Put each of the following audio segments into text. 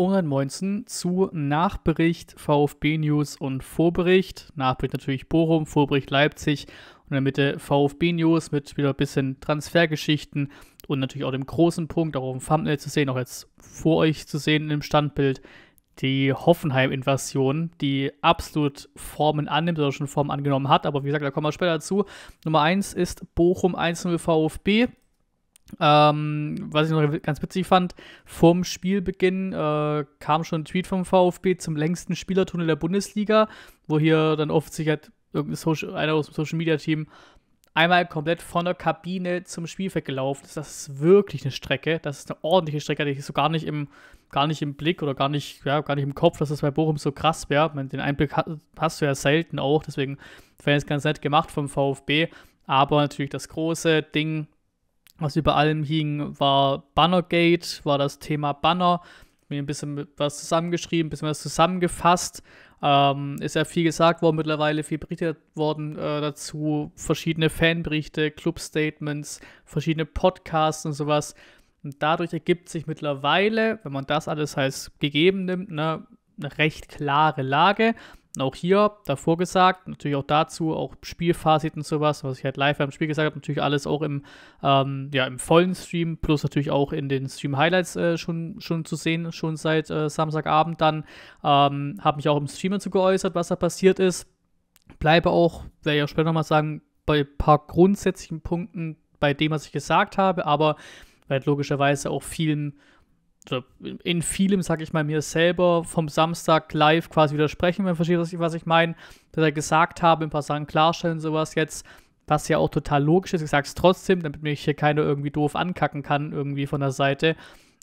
U19 zu Nachbericht, VfB News und Vorbericht. Nachbericht natürlich Bochum, Vorbericht Leipzig und in der Mitte VfB News mit wieder ein bisschen Transfergeschichten und natürlich auch dem großen Punkt, auch auf dem Thumbnail zu sehen, auch jetzt vor euch zu sehen im Standbild, die Hoffenheim-Invasion, die absolut Formen annimmt oder schon Formen angenommen hat. Aber wie gesagt, da kommen wir später dazu. Nummer 1 ist Bochum 1-0 VfB. Ähm, was ich noch ganz witzig fand, vorm Spielbeginn äh, kam schon ein Tweet vom VfB zum längsten Spielertunnel der Bundesliga, wo hier dann offensichtlich halt Social, einer aus dem Social Media Team einmal komplett von der Kabine zum Spielfeld gelaufen ist. Das ist wirklich eine Strecke. Das ist eine ordentliche Strecke. Die ich so gar nicht im, gar nicht im Blick oder gar nicht, ja, gar nicht im Kopf, dass das bei Bochum so krass wäre. Den Einblick hast du ja selten auch. Deswegen ich es ganz nett gemacht vom VfB. Aber natürlich das große Ding was über allem hing, war Bannergate, war das Thema Banner. Mir ein bisschen was zusammengeschrieben, ein bisschen was zusammengefasst. Ähm, ist ja viel gesagt worden, mittlerweile viel berichtet worden äh, dazu. Verschiedene Fanberichte, Clubstatements, verschiedene Podcasts und sowas. Und dadurch ergibt sich mittlerweile, wenn man das alles als gegeben nimmt, ne, eine recht klare Lage auch hier, davor gesagt, natürlich auch dazu, auch Spielphasen und sowas, was ich halt live beim Spiel gesagt habe, natürlich alles auch im, ähm, ja, im vollen Stream, plus natürlich auch in den Stream-Highlights äh, schon, schon zu sehen, schon seit äh, Samstagabend dann. Ähm, habe mich auch im Stream dazu geäußert, was da passiert ist. Bleibe auch, werde ich auch später nochmal sagen, bei ein paar grundsätzlichen Punkten bei dem, was ich gesagt habe, aber halt logischerweise auch vielen in vielem, sag ich mal, mir selber vom Samstag live quasi widersprechen, wenn versteht, was ich, was ich meine, dass er gesagt habe, ein paar Sachen klarstellen, sowas jetzt, was ja auch total logisch ist, ich sag's trotzdem, damit mich hier keiner irgendwie doof ankacken kann, irgendwie von der Seite,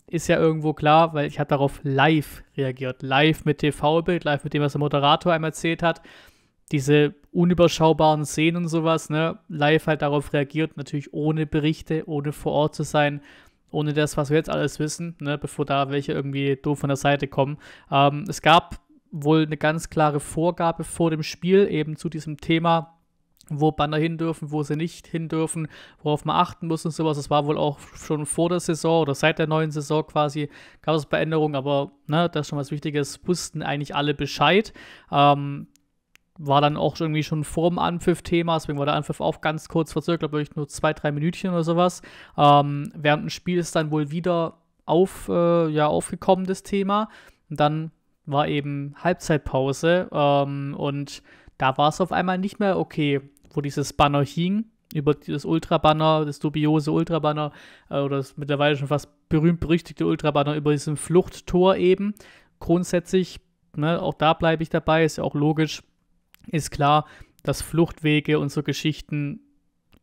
ist ja irgendwo klar, weil ich habe darauf live reagiert, live mit TV-Bild, live mit dem, was der Moderator einem erzählt hat, diese unüberschaubaren Szenen und sowas, ne, live halt darauf reagiert, natürlich ohne Berichte, ohne vor Ort zu sein, ohne das, was wir jetzt alles wissen, ne, bevor da welche irgendwie doof von der Seite kommen. Ähm, es gab wohl eine ganz klare Vorgabe vor dem Spiel eben zu diesem Thema, wo Banner hin dürfen, wo sie nicht hin dürfen, worauf man achten muss und sowas. Das war wohl auch schon vor der Saison oder seit der neuen Saison quasi, gab es Veränderungen, aber ne, das ist schon was Wichtiges, wussten eigentlich alle Bescheid. Ähm, war dann auch irgendwie schon vor dem Anpfiff Thema, deswegen war der Anpfiff auch ganz kurz verzögert, glaube ich, nur zwei, drei Minütchen oder sowas. Ähm, während dem Spiel ist dann wohl wieder auf, äh, ja, aufgekommen, das Thema. Und dann war eben Halbzeitpause ähm, und da war es auf einmal nicht mehr okay, wo dieses Banner hing, über das banner das dubiose Ultrabanner äh, oder das mittlerweile schon fast berühmt-berüchtigte Ultra-Banner über diesem Fluchttor eben. Grundsätzlich, ne, auch da bleibe ich dabei, ist ja auch logisch, ist klar, dass Fluchtwege und so Geschichten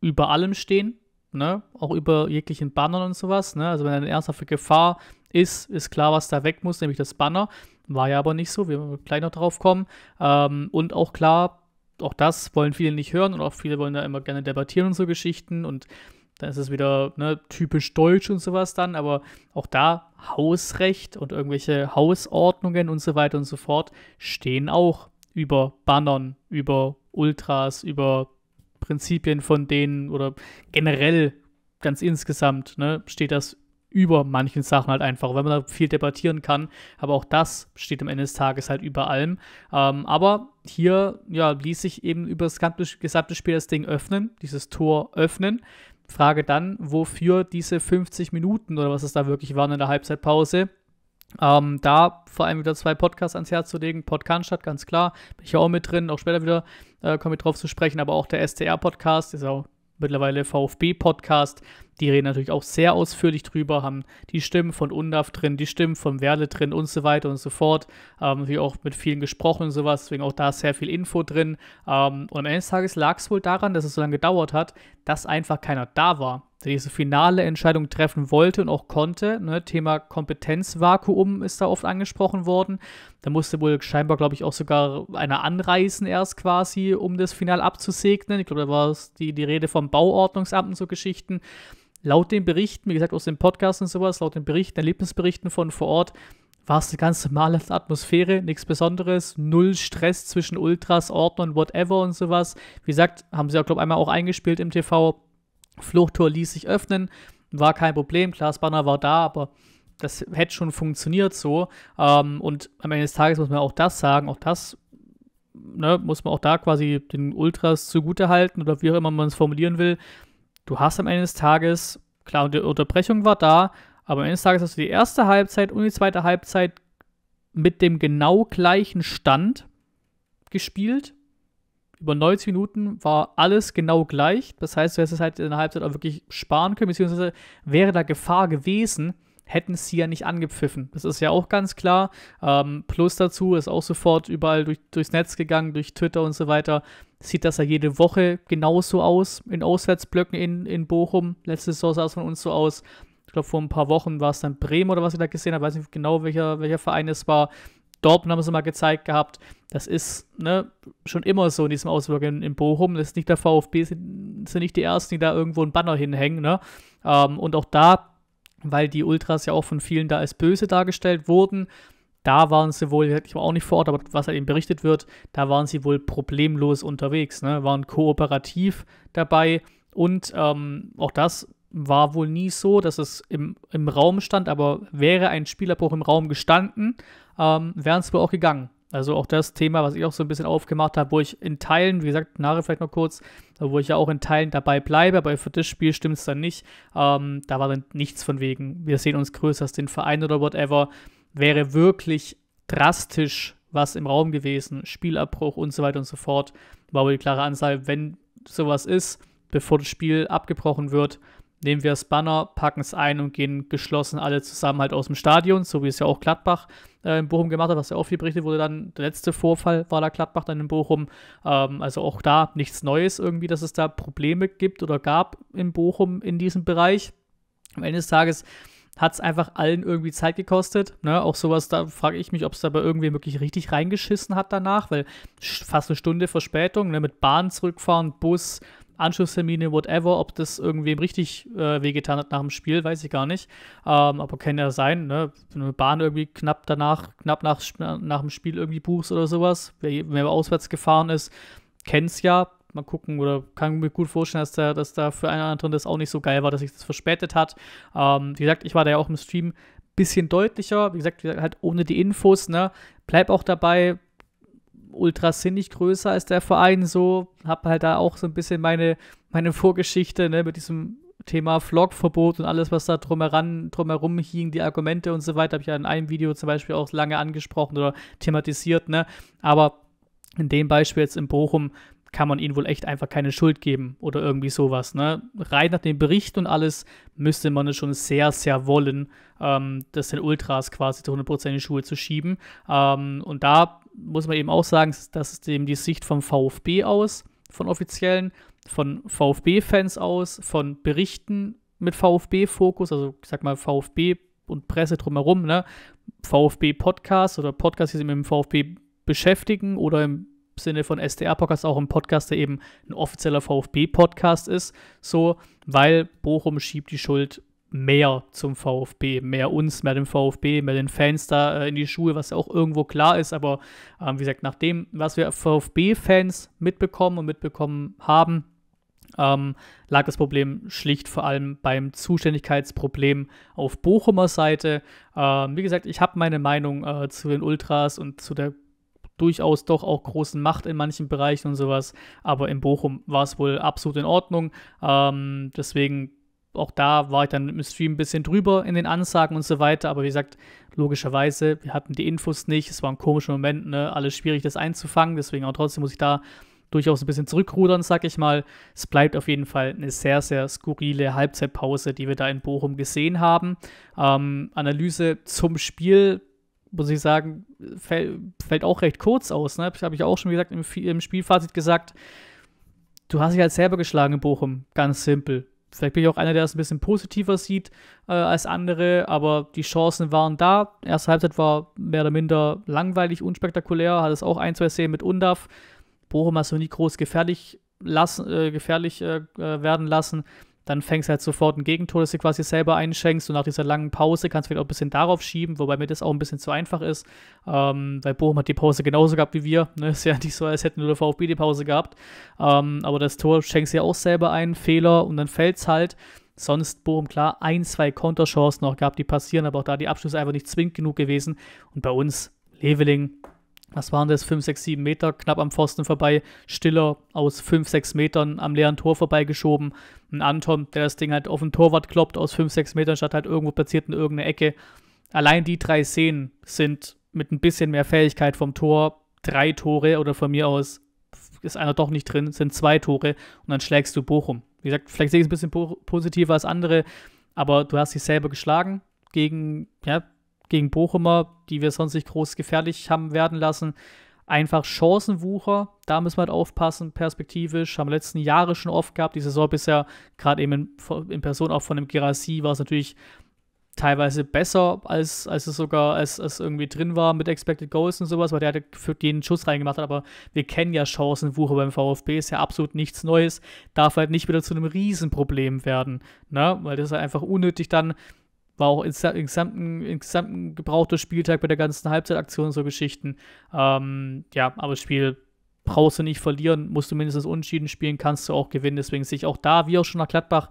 über allem stehen, ne? auch über jeglichen Bannern und sowas. Ne? Also wenn eine ernsthafte Gefahr ist, ist klar, was da weg muss, nämlich das Banner. War ja aber nicht so, wir werden gleich noch drauf kommen. Ähm, und auch klar, auch das wollen viele nicht hören und auch viele wollen da immer gerne debattieren und so Geschichten und dann ist es wieder ne, typisch deutsch und sowas dann, aber auch da Hausrecht und irgendwelche Hausordnungen und so weiter und so fort stehen auch über Bannern, über Ultras, über Prinzipien von denen oder generell ganz insgesamt ne, steht das über manchen Sachen halt einfach, wenn man da viel debattieren kann. Aber auch das steht am Ende des Tages halt über allem. Ähm, aber hier ja, ließ sich eben über das gesamte Spiel das Ding öffnen, dieses Tor öffnen. Frage dann, wofür diese 50 Minuten oder was es da wirklich waren in der Halbzeitpause, ähm, da vor allem wieder zwei Podcasts ans Herz zu legen. Podkanstadt, ganz klar. Bin ich ja auch mit drin, auch später wieder äh, komme ich drauf zu sprechen. Aber auch der STR-Podcast ist auch mittlerweile VfB-Podcast. Die reden natürlich auch sehr ausführlich drüber, haben die Stimmen von UNDAF drin, die Stimmen von Werle drin und so weiter und so fort. Ähm, wie auch mit vielen gesprochen und sowas, deswegen auch da sehr viel Info drin. Ähm, und am Ende des Tages lag es wohl daran, dass es so lange gedauert hat, dass einfach keiner da war, der diese finale Entscheidung treffen wollte und auch konnte. Ne? Thema Kompetenzvakuum ist da oft angesprochen worden. Da musste wohl scheinbar, glaube ich, auch sogar einer anreisen erst quasi, um das Final abzusegnen. Ich glaube, da war die, die Rede vom Bauordnungsamt und so Geschichten laut den Berichten, wie gesagt, aus den Podcasts und sowas, laut den Berichten, Erlebnisberichten von vor Ort, war es eine ganz normale Atmosphäre, nichts Besonderes, null Stress zwischen Ultras, Ordnern, whatever und sowas. Wie gesagt, haben sie auch, glaube ich, einmal auch eingespielt im TV. Fluchttor ließ sich öffnen, war kein Problem. Klaas Banner war da, aber das hätte schon funktioniert so. Ähm, und am Ende des Tages muss man auch das sagen, auch das ne, muss man auch da quasi den Ultras zugutehalten oder wie auch immer man es formulieren will du hast am Ende des Tages, klar, die Unterbrechung war da, aber am Ende des Tages hast du die erste Halbzeit und die zweite Halbzeit mit dem genau gleichen Stand gespielt. Über 90 Minuten war alles genau gleich. Das heißt, du hättest es halt in der Halbzeit auch wirklich sparen können, beziehungsweise wäre da Gefahr gewesen, hätten sie ja nicht angepfiffen. Das ist ja auch ganz klar. Ähm, plus dazu ist auch sofort überall durch, durchs Netz gegangen, durch Twitter und so weiter. Sieht das ja jede Woche genauso aus in Auswärtsblöcken in, in Bochum. Letzte Saison sah es von uns so aus. Ich glaube, vor ein paar Wochen war es dann Bremen oder was ich da gesehen habe. Ich weiß nicht genau, welcher, welcher Verein es war. Dortmund haben sie mal gezeigt gehabt. Das ist ne, schon immer so in diesem Auswirk in, in, Bochum. Das ist nicht der VfB, sind, sind nicht die Ersten, die da irgendwo einen Banner hinhängen. Ne? Ähm, und auch da weil die Ultras ja auch von vielen da als böse dargestellt wurden. Da waren sie wohl, ich war auch nicht vor Ort, aber was halt eben berichtet wird, da waren sie wohl problemlos unterwegs, ne? waren kooperativ dabei und ähm, auch das war wohl nie so, dass es im, im Raum stand, aber wäre ein Spielerbruch im Raum gestanden, ähm, wären es wohl auch gegangen. Also auch das Thema, was ich auch so ein bisschen aufgemacht habe, wo ich in Teilen, wie gesagt, nachher vielleicht noch kurz, wo ich ja auch in Teilen dabei bleibe, aber für das Spiel stimmt es dann nicht. Ähm, da war dann nichts von wegen, wir sehen uns größer als den Verein oder whatever. Wäre wirklich drastisch was im Raum gewesen, Spielabbruch und so weiter und so fort. War wohl die klare Anzahl, wenn sowas ist, bevor das Spiel abgebrochen wird, nehmen wir das Banner, packen es ein und gehen geschlossen alle zusammen halt aus dem Stadion, so wie es ja auch Gladbach äh, in Bochum gemacht hat, was ja auch viel berichtet wurde. Dann der letzte Vorfall war da Gladbach dann in Bochum. Ähm, also auch da nichts Neues irgendwie, dass es da Probleme gibt oder gab in Bochum in diesem Bereich. Am Ende des Tages hat es einfach allen irgendwie Zeit gekostet. Ne? Auch sowas, da frage ich mich, ob es dabei irgendwie wirklich richtig reingeschissen hat danach, weil fast eine Stunde Verspätung, ne? mit Bahn zurückfahren, Bus, Anschlusstermine, whatever, ob das irgendwem richtig äh, wehgetan hat nach dem Spiel, weiß ich gar nicht. Ähm, aber kann ja sein, ne? Wenn du eine Bahn irgendwie knapp danach, knapp nach, nach dem Spiel irgendwie buchst oder sowas, wer, wer auswärts gefahren ist, kennt's ja. Mal gucken, oder kann mir gut vorstellen, dass da, dass da für einen oder anderen das auch nicht so geil war, dass sich das verspätet hat. Ähm, wie gesagt, ich war da ja auch im Stream bisschen deutlicher. Wie gesagt, halt ohne die Infos, ne? Bleib auch dabei, Ultras sind nicht größer als der Verein so. Habe halt da auch so ein bisschen meine, meine Vorgeschichte ne, mit diesem Thema Vlog-Verbot und alles, was da drumheran, drumherum hing, die Argumente und so weiter, habe ich ja in einem Video zum Beispiel auch lange angesprochen oder thematisiert. Ne? Aber in dem Beispiel jetzt in Bochum kann man ihnen wohl echt einfach keine Schuld geben oder irgendwie sowas. Ne? Rein nach dem Bericht und alles müsste man es schon sehr, sehr wollen, ähm, das den Ultras quasi zu 100% in die Schuhe zu schieben. Ähm, und da muss man eben auch sagen, das ist eben die Sicht vom VfB aus, von offiziellen, von VfB-Fans aus, von Berichten mit VfB-Fokus, also ich sag mal VfB und Presse drumherum, ne? VfB-Podcast oder Podcasts, die sich mit dem VfB beschäftigen oder im Sinne von SDR-Podcast auch ein Podcast, der eben ein offizieller VfB-Podcast ist, so, weil Bochum schiebt die Schuld mehr zum VfB, mehr uns, mehr dem VfB, mehr den Fans da äh, in die Schuhe, was ja auch irgendwo klar ist. Aber ähm, wie gesagt, nach dem, was wir VfB-Fans mitbekommen und mitbekommen haben, ähm, lag das Problem schlicht vor allem beim Zuständigkeitsproblem auf Bochumer Seite. Ähm, wie gesagt, ich habe meine Meinung äh, zu den Ultras und zu der durchaus doch auch großen Macht in manchen Bereichen und sowas, aber in Bochum war es wohl absolut in Ordnung. Ähm, deswegen auch da war ich dann im Stream ein bisschen drüber in den Ansagen und so weiter. Aber wie gesagt, logischerweise, wir hatten die Infos nicht. Es war ein komischer Moment, ne? Alles schwierig, das einzufangen. Deswegen auch trotzdem muss ich da durchaus ein bisschen zurückrudern, sag ich mal. Es bleibt auf jeden Fall eine sehr, sehr skurrile Halbzeitpause, die wir da in Bochum gesehen haben. Ähm, Analyse zum Spiel, muss ich sagen, fäll fällt auch recht kurz aus. Ne? Habe ich auch schon gesagt, im, im Spielfazit gesagt, du hast dich halt selber geschlagen in Bochum, ganz simpel. Vielleicht bin ich auch einer, der es ein bisschen positiver sieht äh, als andere, aber die Chancen waren da. Erste Halbzeit war mehr oder minder langweilig, unspektakulär, hat es auch ein, zwei Szenen mit UNDAF. Bochum hat es noch nie groß gefährlich, lassen, äh, gefährlich äh, äh werden lassen dann fängst du halt sofort ein Gegentor, das du quasi selber einschenkst. Und nach dieser langen Pause kannst du vielleicht auch ein bisschen darauf schieben, wobei mir das auch ein bisschen zu einfach ist, ähm, weil Bochum hat die Pause genauso gehabt wie wir. Ne? Ist ja nicht so, als hätten nur der VfB die Pause gehabt. Ähm, aber das Tor schenkst du ja auch selber ein, Fehler und dann fällt es halt. Sonst Bochum klar ein, zwei Konterchancen noch gehabt, die passieren, aber auch da die Abschlüsse einfach nicht zwingend genug gewesen. Und bei uns Leveling was waren das, 5, 6, 7 Meter, knapp am Pfosten vorbei, Stiller aus 5, 6 Metern am leeren Tor vorbeigeschoben, ein Anton, der das Ding halt auf den Torwart kloppt aus 5, 6 Metern, statt halt irgendwo platziert in irgendeine Ecke. Allein die drei Szenen sind mit ein bisschen mehr Fähigkeit vom Tor drei Tore oder von mir aus ist einer doch nicht drin, sind zwei Tore und dann schlägst du Bochum. Wie gesagt, vielleicht sehe ich es ein bisschen positiver als andere, aber du hast dich selber geschlagen gegen, ja, gegen Bochumer, die wir sonst nicht groß gefährlich haben werden lassen, einfach Chancenwucher. Da müssen wir halt aufpassen, perspektivisch. Haben wir letzten Jahre schon oft gehabt. Die Saison bisher, gerade eben in, in, Person auch von dem Gerassi, war es natürlich teilweise besser, als, als es sogar als, als irgendwie drin war mit Expected Goals und sowas, weil der für jeden Schuss reingemacht hat. Aber wir kennen ja Chancenwucher beim VfB, ist ja absolut nichts Neues. Darf halt nicht wieder zu einem Riesenproblem werden. Ne? Weil das ist halt einfach unnötig dann war auch im gesamten, im gesamten Gebrauch des Spieltags bei der ganzen Halbzeitaktion und so Geschichten. Ähm, ja, aber das Spiel brauchst du nicht verlieren, musst du mindestens unschieden spielen, kannst du auch gewinnen. Deswegen sehe ich auch da, wie auch schon nach Gladbach,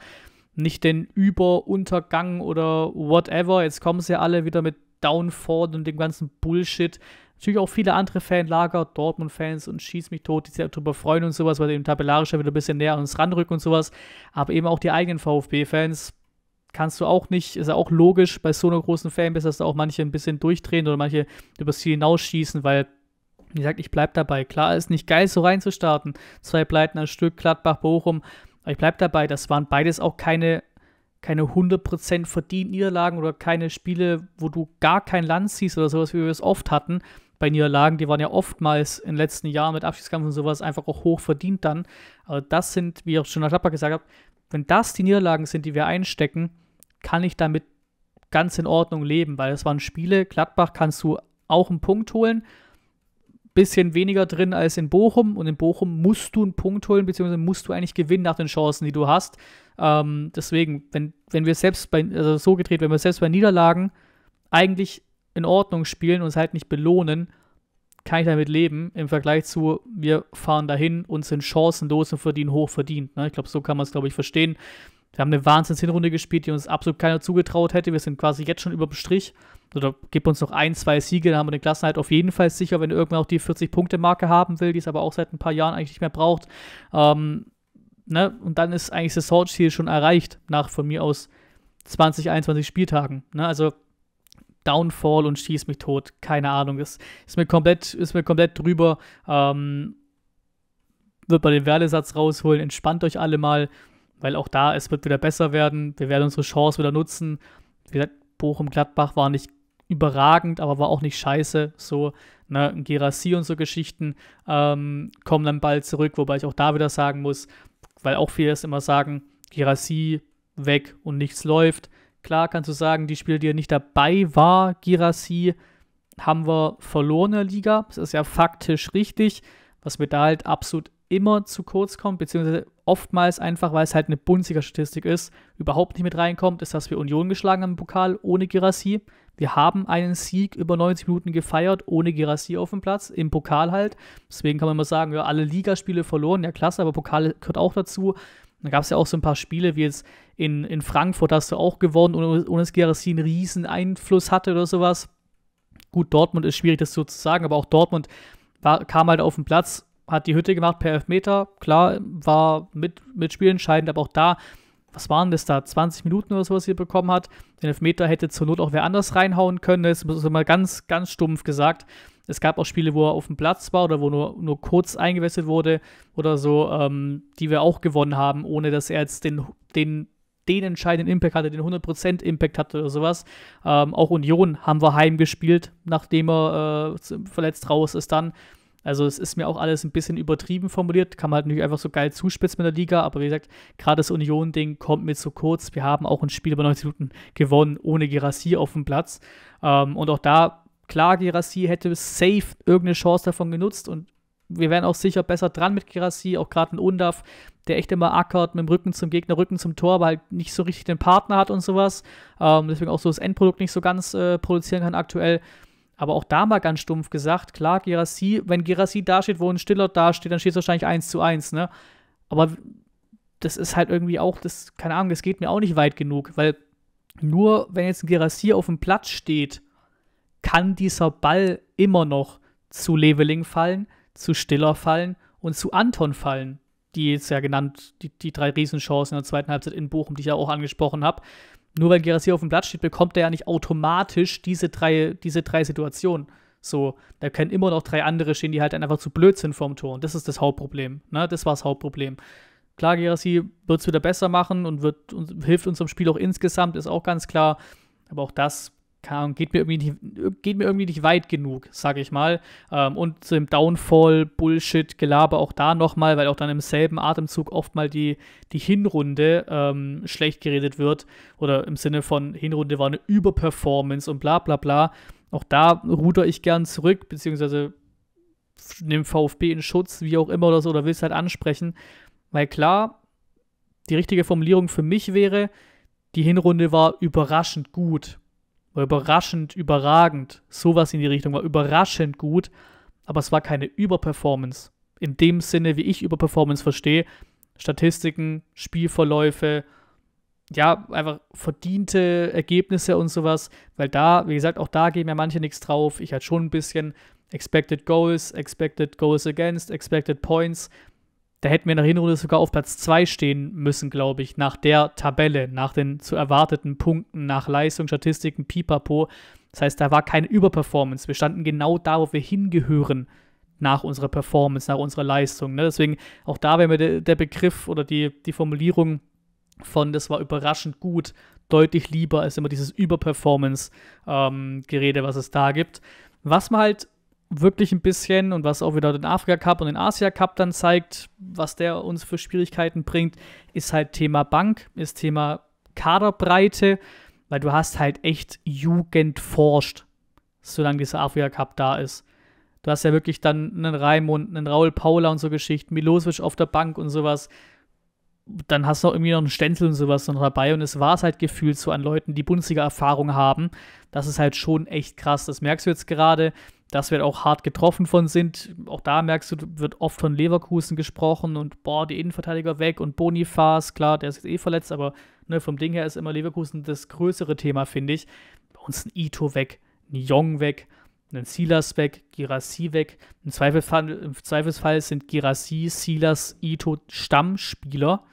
nicht den Überuntergang oder whatever. Jetzt kommen sie ja alle wieder mit Downford und dem ganzen Bullshit. Natürlich auch viele andere Fanlager, Dortmund-Fans und Schieß mich tot, die sich darüber freuen und sowas, weil eben tabellarisch wieder ein bisschen näher an uns ranrücken und sowas. Aber eben auch die eigenen VfB-Fans, kannst du auch nicht, ist ja auch logisch bei so einer großen Fanbase, dass da auch manche ein bisschen durchdrehen oder manche übers Ziel hinausschießen, weil, wie gesagt, ich bleib dabei. Klar, ist nicht geil, so reinzustarten. Zwei Pleiten ein Stück, Gladbach, Bochum. Aber ich bleib dabei, das waren beides auch keine, keine 100% verdienten Niederlagen oder keine Spiele, wo du gar kein Land siehst oder sowas, wie wir es oft hatten bei Niederlagen, die waren ja oftmals in den letzten Jahren mit Abschiedskampf und sowas einfach auch hoch verdient dann. Aber das sind, wie auch schon nach Gladbach gesagt hat, wenn das die Niederlagen sind, die wir einstecken, kann ich damit ganz in Ordnung leben, weil es waren Spiele. Gladbach kannst du auch einen Punkt holen. Bisschen weniger drin als in Bochum. Und in Bochum musst du einen Punkt holen, beziehungsweise musst du eigentlich gewinnen nach den Chancen, die du hast. Ähm, deswegen, wenn, wenn wir selbst bei, also so gedreht, wenn wir selbst bei Niederlagen eigentlich in Ordnung spielen und es halt nicht belohnen, kann ich damit leben, im Vergleich zu, wir fahren dahin und sind chancenlos und verdienen hoch verdient. Ne? Ich glaube, so kann man es, glaube ich, verstehen. Wir haben eine Wahnsinns-Hinrunde gespielt, die uns absolut keiner zugetraut hätte. Wir sind quasi jetzt schon über dem Strich. Oder gib uns noch ein, zwei Siege, dann haben wir den Klassenheit auf jeden Fall sicher, wenn du irgendwann auch die 40-Punkte-Marke haben will, die es aber auch seit ein paar Jahren eigentlich nicht mehr braucht. Ähm, ne? Und dann ist eigentlich das Saisonziel schon erreicht, nach von mir aus 20, 21 Spieltagen. Ne? Also Downfall und schieß mich tot, keine Ahnung. Das ist mir komplett, ist mir komplett drüber. Ähm, wird mal den Werlesatz rausholen, entspannt euch alle mal weil auch da, es wird wieder besser werden. Wir werden unsere Chance wieder nutzen. Wie gesagt, Bochum-Gladbach war nicht überragend, aber war auch nicht scheiße. So, ne, Gerassi und so Geschichten ähm, kommen dann bald zurück, wobei ich auch da wieder sagen muss, weil auch viele es immer sagen, Gerassi weg und nichts läuft. Klar kannst du sagen, die Spiele, die nicht dabei war, Girassi, haben wir verloren in der Liga. Das ist ja faktisch richtig. Was mir da halt absolut immer zu kurz kommt, beziehungsweise oftmals einfach, weil es halt eine bunziger Statistik ist, überhaupt nicht mit reinkommt, ist, dass wir Union geschlagen haben im Pokal ohne Girassi. Wir haben einen Sieg über 90 Minuten gefeiert, ohne Girassi auf dem Platz, im Pokal halt. Deswegen kann man immer sagen, ja, alle Ligaspiele verloren, ja klasse, aber Pokal gehört auch dazu. Da gab es ja auch so ein paar Spiele, wie jetzt in, in Frankfurt hast du auch gewonnen, ohne, ohne dass Girassi einen riesen Einfluss hatte oder sowas. Gut, Dortmund ist schwierig, das so zu sagen, aber auch Dortmund war, kam halt auf den Platz hat die Hütte gemacht per Elfmeter. Klar, war mit, mit Spiel entscheidend, aber auch da, was waren das da, 20 Minuten oder so, was er bekommen hat. Den Elfmeter hätte zur Not auch wer anders reinhauen können. Das ist mal ganz, ganz stumpf gesagt. Es gab auch Spiele, wo er auf dem Platz war oder wo nur, nur kurz eingewechselt wurde oder so, ähm, die wir auch gewonnen haben, ohne dass er jetzt den, den, den entscheidenden Impact hatte, den 100% Impact hatte oder sowas. Ähm, auch Union haben wir heimgespielt, nachdem er äh, verletzt raus ist dann. Also es ist mir auch alles ein bisschen übertrieben formuliert, kann man halt nicht einfach so geil zuspitzen mit der Liga, aber wie gesagt, gerade das Union-Ding kommt mir zu kurz. Wir haben auch ein Spiel über 90 Minuten gewonnen, ohne Gerassi auf dem Platz. Ähm, und auch da, klar, Gerassi hätte safe irgendeine Chance davon genutzt und wir wären auch sicher besser dran mit Gerassi, auch gerade ein Undaf, der echt immer ackert mit dem Rücken zum Gegner, Rücken zum Tor, aber halt nicht so richtig den Partner hat und sowas. Ähm, deswegen auch so das Endprodukt nicht so ganz äh, produzieren kann aktuell. Aber auch da mal ganz stumpf gesagt, klar, Gerassi, wenn Gerassi dasteht, wo ein Stiller dasteht, dann steht es wahrscheinlich 1 zu 1, ne? Aber das ist halt irgendwie auch, das, keine Ahnung, das geht mir auch nicht weit genug, weil nur wenn jetzt ein Gerassi auf dem Platz steht, kann dieser Ball immer noch zu Leveling fallen, zu Stiller fallen und zu Anton fallen, die jetzt ja genannt, die, die drei Riesenchancen in der zweiten Halbzeit in Bochum, die ich ja auch angesprochen habe nur weil Gerasi auf dem Platz steht, bekommt er ja nicht automatisch diese drei, diese drei Situationen. So, da können immer noch drei andere stehen, die halt einfach zu blöd sind vorm Tor. Und das ist das Hauptproblem. Ne? Das war das Hauptproblem. Klar, Gerasi wird es wieder besser machen und, wird, und hilft unserem Spiel auch insgesamt, ist auch ganz klar. Aber auch das Ahnung, geht mir irgendwie nicht, geht mir irgendwie nicht weit genug, sage ich mal. Ähm, und zu dem Downfall, Bullshit, Gelaber auch da nochmal, weil auch dann im selben Atemzug oft mal die, die Hinrunde ähm, schlecht geredet wird oder im Sinne von Hinrunde war eine Überperformance und bla bla bla. Auch da ruder ich gern zurück, beziehungsweise nehm VfB in Schutz, wie auch immer oder so, oder will es halt ansprechen. Weil klar, die richtige Formulierung für mich wäre, die Hinrunde war überraschend gut war überraschend, überragend, sowas in die Richtung war überraschend gut, aber es war keine Überperformance. In dem Sinne, wie ich Überperformance verstehe, Statistiken, Spielverläufe, ja, einfach verdiente Ergebnisse und sowas, weil da, wie gesagt, auch da gehen ja manche nichts drauf. Ich hatte schon ein bisschen Expected Goals, Expected Goals Against, Expected Points. Da hätten wir in der Hinrunde sogar auf Platz 2 stehen müssen, glaube ich, nach der Tabelle, nach den zu erwarteten Punkten, nach Leistung, Statistiken, pipapo. Das heißt, da war keine Überperformance. Wir standen genau da, wo wir hingehören nach unserer Performance, nach unserer Leistung. Ne? Deswegen auch da wäre mir de, der Begriff oder die, die Formulierung von das war überraschend gut deutlich lieber als immer dieses Überperformance-Gerede, ähm, was es da gibt. Was man halt wirklich ein bisschen und was auch wieder den Afrika Cup und den Asia Cup dann zeigt, was der uns für Schwierigkeiten bringt, ist halt Thema Bank, ist Thema Kaderbreite, weil du hast halt echt Jugend forscht, solange dieser Afrika Cup da ist. Du hast ja wirklich dann einen Raimund, einen Raul Paula und so Geschichten, Milosevic auf der Bank und sowas. Dann hast du auch irgendwie noch einen Stenzel und sowas noch dabei. Und es war es halt gefühlt so an Leuten, die Bundesliga-Erfahrung haben. Das ist halt schon echt krass. Das merkst du jetzt gerade dass wir auch hart getroffen von sind. Auch da merkst du, wird oft von Leverkusen gesprochen und boah, die Innenverteidiger weg und Bonifaz, klar, der ist jetzt eh verletzt, aber ne, vom Ding her ist immer Leverkusen das größere Thema, finde ich. Bei uns ein Ito weg, ein Jong weg, ein Silas weg, Girassi weg. Im Zweifelsfall, im Zweifelsfall sind Girassi, Silas, Ito Stammspieler.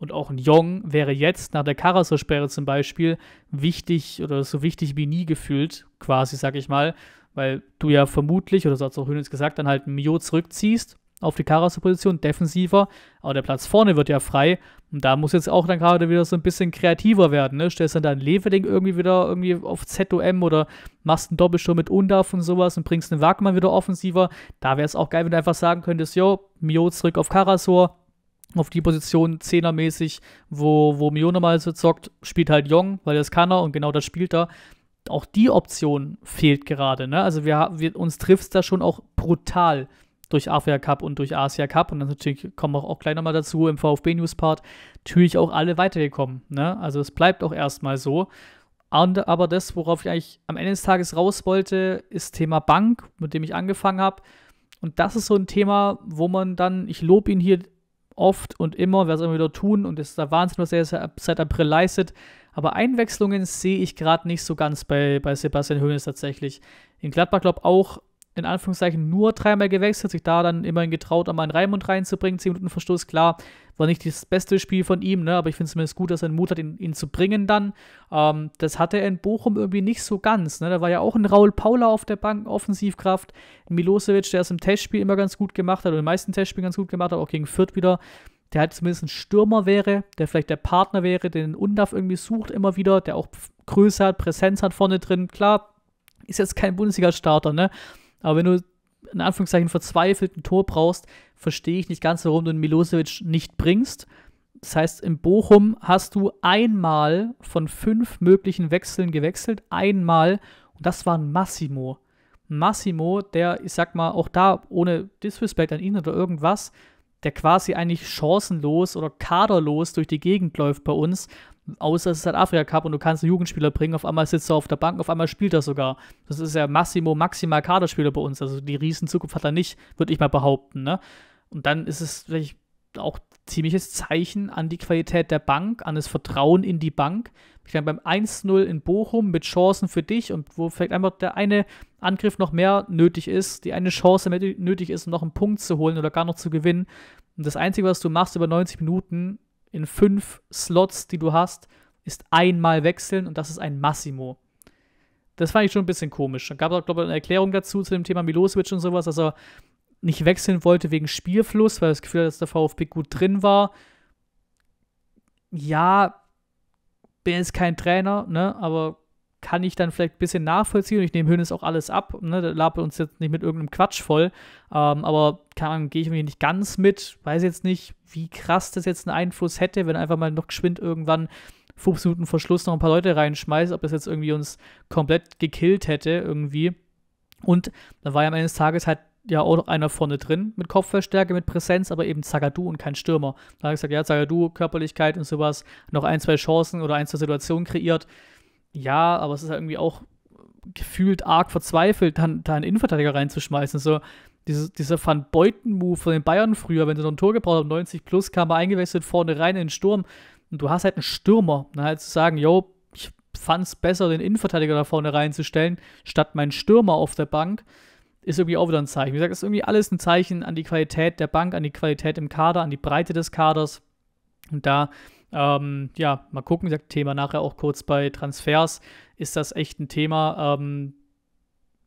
Und auch ein Jong wäre jetzt nach der Karasser-Sperre zum Beispiel wichtig oder so wichtig wie nie gefühlt, quasi, sag ich mal weil du ja vermutlich, oder so hat es auch Hönes gesagt, dann halt Mio zurückziehst auf die Karasu-Position, defensiver, aber der Platz vorne wird ja frei und da muss jetzt auch dann gerade wieder so ein bisschen kreativer werden, ne? Stellst dann dein Leverding irgendwie wieder irgendwie auf ZOM oder machst einen Doppelsturm mit Undav und sowas und bringst den Wagmann wieder offensiver. Da wäre es auch geil, wenn du einfach sagen könntest, jo, Mio zurück auf Karasor, auf die Position Zehnermäßig, wo, wo Mio normal so zockt, spielt halt Jong, weil das kann er und genau das spielt er auch die Option fehlt gerade. Ne? Also wir, wir uns trifft es da schon auch brutal durch Afrika Cup und durch Asia Cup und dann natürlich kommen wir auch, auch gleich nochmal dazu im VfB News Part natürlich auch alle weitergekommen. Ne? Also es bleibt auch erstmal so. Und, aber das, worauf ich eigentlich am Ende des Tages raus wollte, ist Thema Bank, mit dem ich angefangen habe. Und das ist so ein Thema, wo man dann, ich lobe ihn hier oft und immer, wer es immer wieder tun, und es ist der Wahnsinn, was er seit April leistet, aber Einwechslungen sehe ich gerade nicht so ganz bei, bei Sebastian Hoeneß tatsächlich. In Gladbach, glaube auch in Anführungszeichen nur dreimal gewechselt, sich da dann immerhin getraut, einmal einen Raimund reinzubringen. 10 Minuten Verstoß, klar, war nicht das beste Spiel von ihm, ne? aber ich finde es zumindest gut, dass er den Mut hat, ihn, ihn zu bringen dann. Ähm, das hatte er in Bochum irgendwie nicht so ganz. Ne? Da war ja auch ein Raul Paula auf der Bank, Offensivkraft, Milosevic, der es im Testspiel immer ganz gut gemacht hat, oder in den meisten Testspielen ganz gut gemacht hat, auch gegen Fürth wieder der halt zumindest ein Stürmer wäre, der vielleicht der Partner wäre, den Undaf irgendwie sucht immer wieder, der auch Größe hat, Präsenz hat vorne drin. Klar, ist jetzt kein Bundesliga-Starter, ne? Aber wenn du in Anführungszeichen verzweifelten Tor brauchst, verstehe ich nicht ganz, warum du einen Milosevic nicht bringst. Das heißt, in Bochum hast du einmal von fünf möglichen Wechseln gewechselt, einmal, und das war ein Massimo. Massimo, der, ich sag mal, auch da ohne Disrespect an ihn oder irgendwas, der quasi eigentlich chancenlos oder kaderlos durch die Gegend läuft bei uns, außer es ist halt Afrika Cup und du kannst einen Jugendspieler bringen, auf einmal sitzt er auf der Bank, auf einmal spielt er sogar. Das ist ja Massimo, maximal Kaderspieler bei uns, also die Riesenzukunft hat er nicht, würde ich mal behaupten, ne? Und dann ist es vielleicht auch ziemliches Zeichen an die Qualität der Bank, an das Vertrauen in die Bank. Ich meine, beim 1-0 in Bochum mit Chancen für dich und wo vielleicht einfach der eine Angriff noch mehr nötig ist, die eine Chance mehr nötig ist, um noch einen Punkt zu holen oder gar noch zu gewinnen. Und das Einzige, was du machst über 90 Minuten in fünf Slots, die du hast, ist einmal wechseln und das ist ein Massimo. Das fand ich schon ein bisschen komisch. Dann gab es auch, glaube ich, eine Erklärung dazu zu dem Thema Milosevic und sowas, dass also, er nicht wechseln wollte wegen Spielfluss, weil das Gefühl hat, dass der VfB gut drin war. Ja, bin jetzt kein Trainer, ne, aber kann ich dann vielleicht ein bisschen nachvollziehen. ich nehme Hönes auch alles ab. Ne? Da labert uns jetzt nicht mit irgendeinem Quatsch voll. Ähm, aber kann, gehe ich irgendwie nicht ganz mit. Weiß jetzt nicht, wie krass das jetzt einen Einfluss hätte, wenn einfach mal noch geschwind irgendwann 5 Minuten vor Schluss noch ein paar Leute reinschmeißt, ob das jetzt irgendwie uns komplett gekillt hätte irgendwie. Und da war ja am Ende des Tages halt ja auch noch einer vorne drin mit Kopfverstärke, mit Präsenz, aber eben Zagadu und kein Stürmer. Da habe ich gesagt, ja, Zagadu, Körperlichkeit und sowas, noch ein, zwei Chancen oder ein, zwei Situationen kreiert. Ja, aber es ist halt irgendwie auch gefühlt arg verzweifelt, dann da einen Innenverteidiger reinzuschmeißen. So, dieses, dieser Van Beuten-Move von den Bayern früher, wenn sie noch ein Tor gebraucht haben, 90 plus, kam er eingewechselt vorne rein in den Sturm. Und du hast halt einen Stürmer. Dann Halt zu sagen, yo, ich fand es besser, den Innenverteidiger da vorne reinzustellen, statt meinen Stürmer auf der Bank ist irgendwie auch wieder ein Zeichen. Wie gesagt, ist irgendwie alles ein Zeichen an die Qualität der Bank, an die Qualität im Kader, an die Breite des Kaders. Und da, ähm, ja, mal gucken, wie gesagt, Thema nachher auch kurz bei Transfers, ist das echt ein Thema, ähm,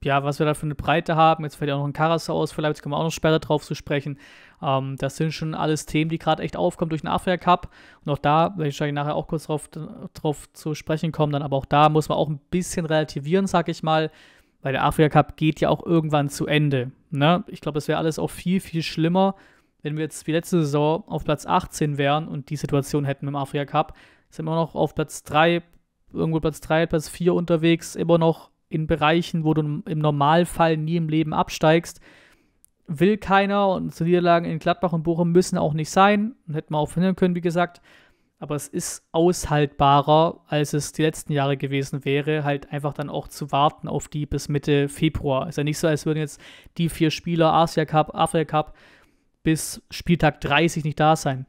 ja, was wir da für eine Breite haben. Jetzt fällt ja auch noch ein Karasau aus, vielleicht kommen wir auch noch später drauf zu sprechen. Ähm, das sind schon alles Themen, die gerade echt aufkommen durch den Afrika Cup. Und auch da, werde ich nachher auch kurz drauf, drauf zu sprechen kommen, dann aber auch da muss man auch ein bisschen relativieren, sag ich mal weil der Afrika Cup geht ja auch irgendwann zu Ende. Ne? Ich glaube, es wäre alles auch viel, viel schlimmer, wenn wir jetzt wie letzte Saison auf Platz 18 wären und die Situation hätten im Afrika Cup. Sind wir noch auf Platz 3, irgendwo Platz 3, Platz 4 unterwegs, immer noch in Bereichen, wo du im Normalfall nie im Leben absteigst. Will keiner und zu Niederlagen in Gladbach und Bochum müssen auch nicht sein. Hätten wir auch verhindern können, wie gesagt aber es ist aushaltbarer, als es die letzten Jahre gewesen wäre, halt einfach dann auch zu warten auf die bis Mitte Februar. Ist ja nicht so, als würden jetzt die vier Spieler Asia Cup, Afrika Cup bis Spieltag 30 nicht da sein.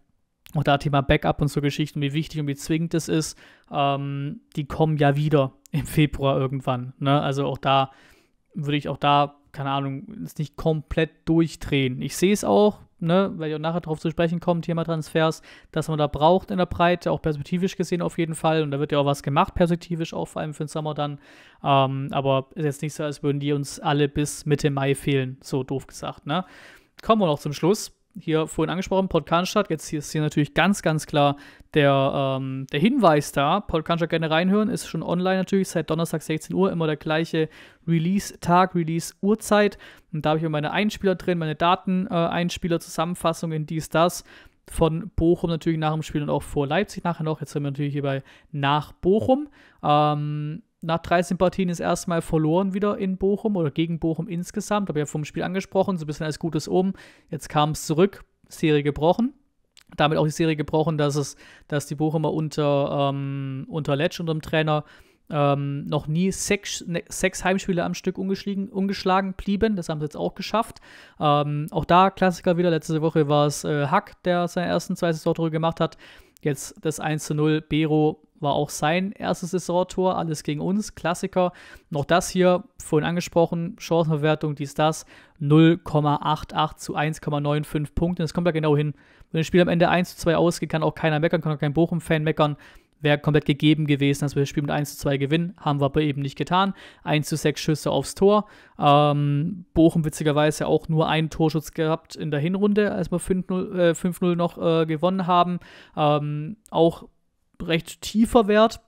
Auch da Thema Backup und so Geschichten, wie wichtig und wie zwingend das ist, ähm, die kommen ja wieder im Februar irgendwann. Ne? Also auch da würde ich auch da, keine Ahnung, es nicht komplett durchdrehen. Ich sehe es auch, ne, weil auch nachher darauf zu sprechen komme, Thema Transfers, dass man da braucht in der Breite, auch perspektivisch gesehen auf jeden Fall. Und da wird ja auch was gemacht, perspektivisch auch vor allem für den Sommer dann. Ähm, aber ist jetzt nicht so, als würden die uns alle bis Mitte Mai fehlen, so doof gesagt. Ne? Kommen wir noch zum Schluss hier vorhin angesprochen, Podkanstadt. Jetzt hier ist hier natürlich ganz, ganz klar der, ähm, der Hinweis da. Podkanstadt gerne reinhören, ist schon online natürlich seit Donnerstag 16 Uhr, immer der gleiche Release-Tag, Release-Uhrzeit. Und da habe ich mir meine Einspieler drin, meine Daten-Einspieler, äh, Zusammenfassungen, dies, das. Von Bochum natürlich nach dem Spiel und auch vor Leipzig nachher noch. Jetzt sind wir natürlich hier bei nach Bochum. Ähm, nach 13 Partien ist erstmal verloren wieder in Bochum oder gegen Bochum insgesamt. Habe ich ja vom Spiel angesprochen, so ein bisschen als Gutes oben. Jetzt kam es zurück, Serie gebrochen. Damit auch die Serie gebrochen, dass es, dass die Bochumer unter, ähm, unter Letsch, unter dem Trainer, ähm, noch nie sechs, ne, sechs Heimspiele am Stück ungeschlagen, ungeschlagen blieben. Das haben sie jetzt auch geschafft. Ähm, auch da Klassiker wieder. Letzte Woche war es äh, Hack, der seine ersten zwei Saisontrüge gemacht hat. Jetzt das 1 zu 0, Bero war auch sein erstes Saisontor, alles gegen uns, Klassiker. Noch das hier, vorhin angesprochen, Chancenverwertung, dies, das, 0,88 zu 1,95 Punkten. Das kommt ja genau hin. Wenn das Spiel am Ende 1 zu 2 ausgeht, kann auch keiner meckern, kann auch kein Bochum-Fan meckern wäre komplett gegeben gewesen, dass also wir das Spiel mit 1 zu 2 gewinnen. Haben wir aber eben nicht getan. 1 zu 6 Schüsse aufs Tor. Ähm, Bochum witzigerweise auch nur einen Torschutz gehabt in der Hinrunde, als wir 5-0 äh, noch äh, gewonnen haben. Ähm, auch recht tiefer Wert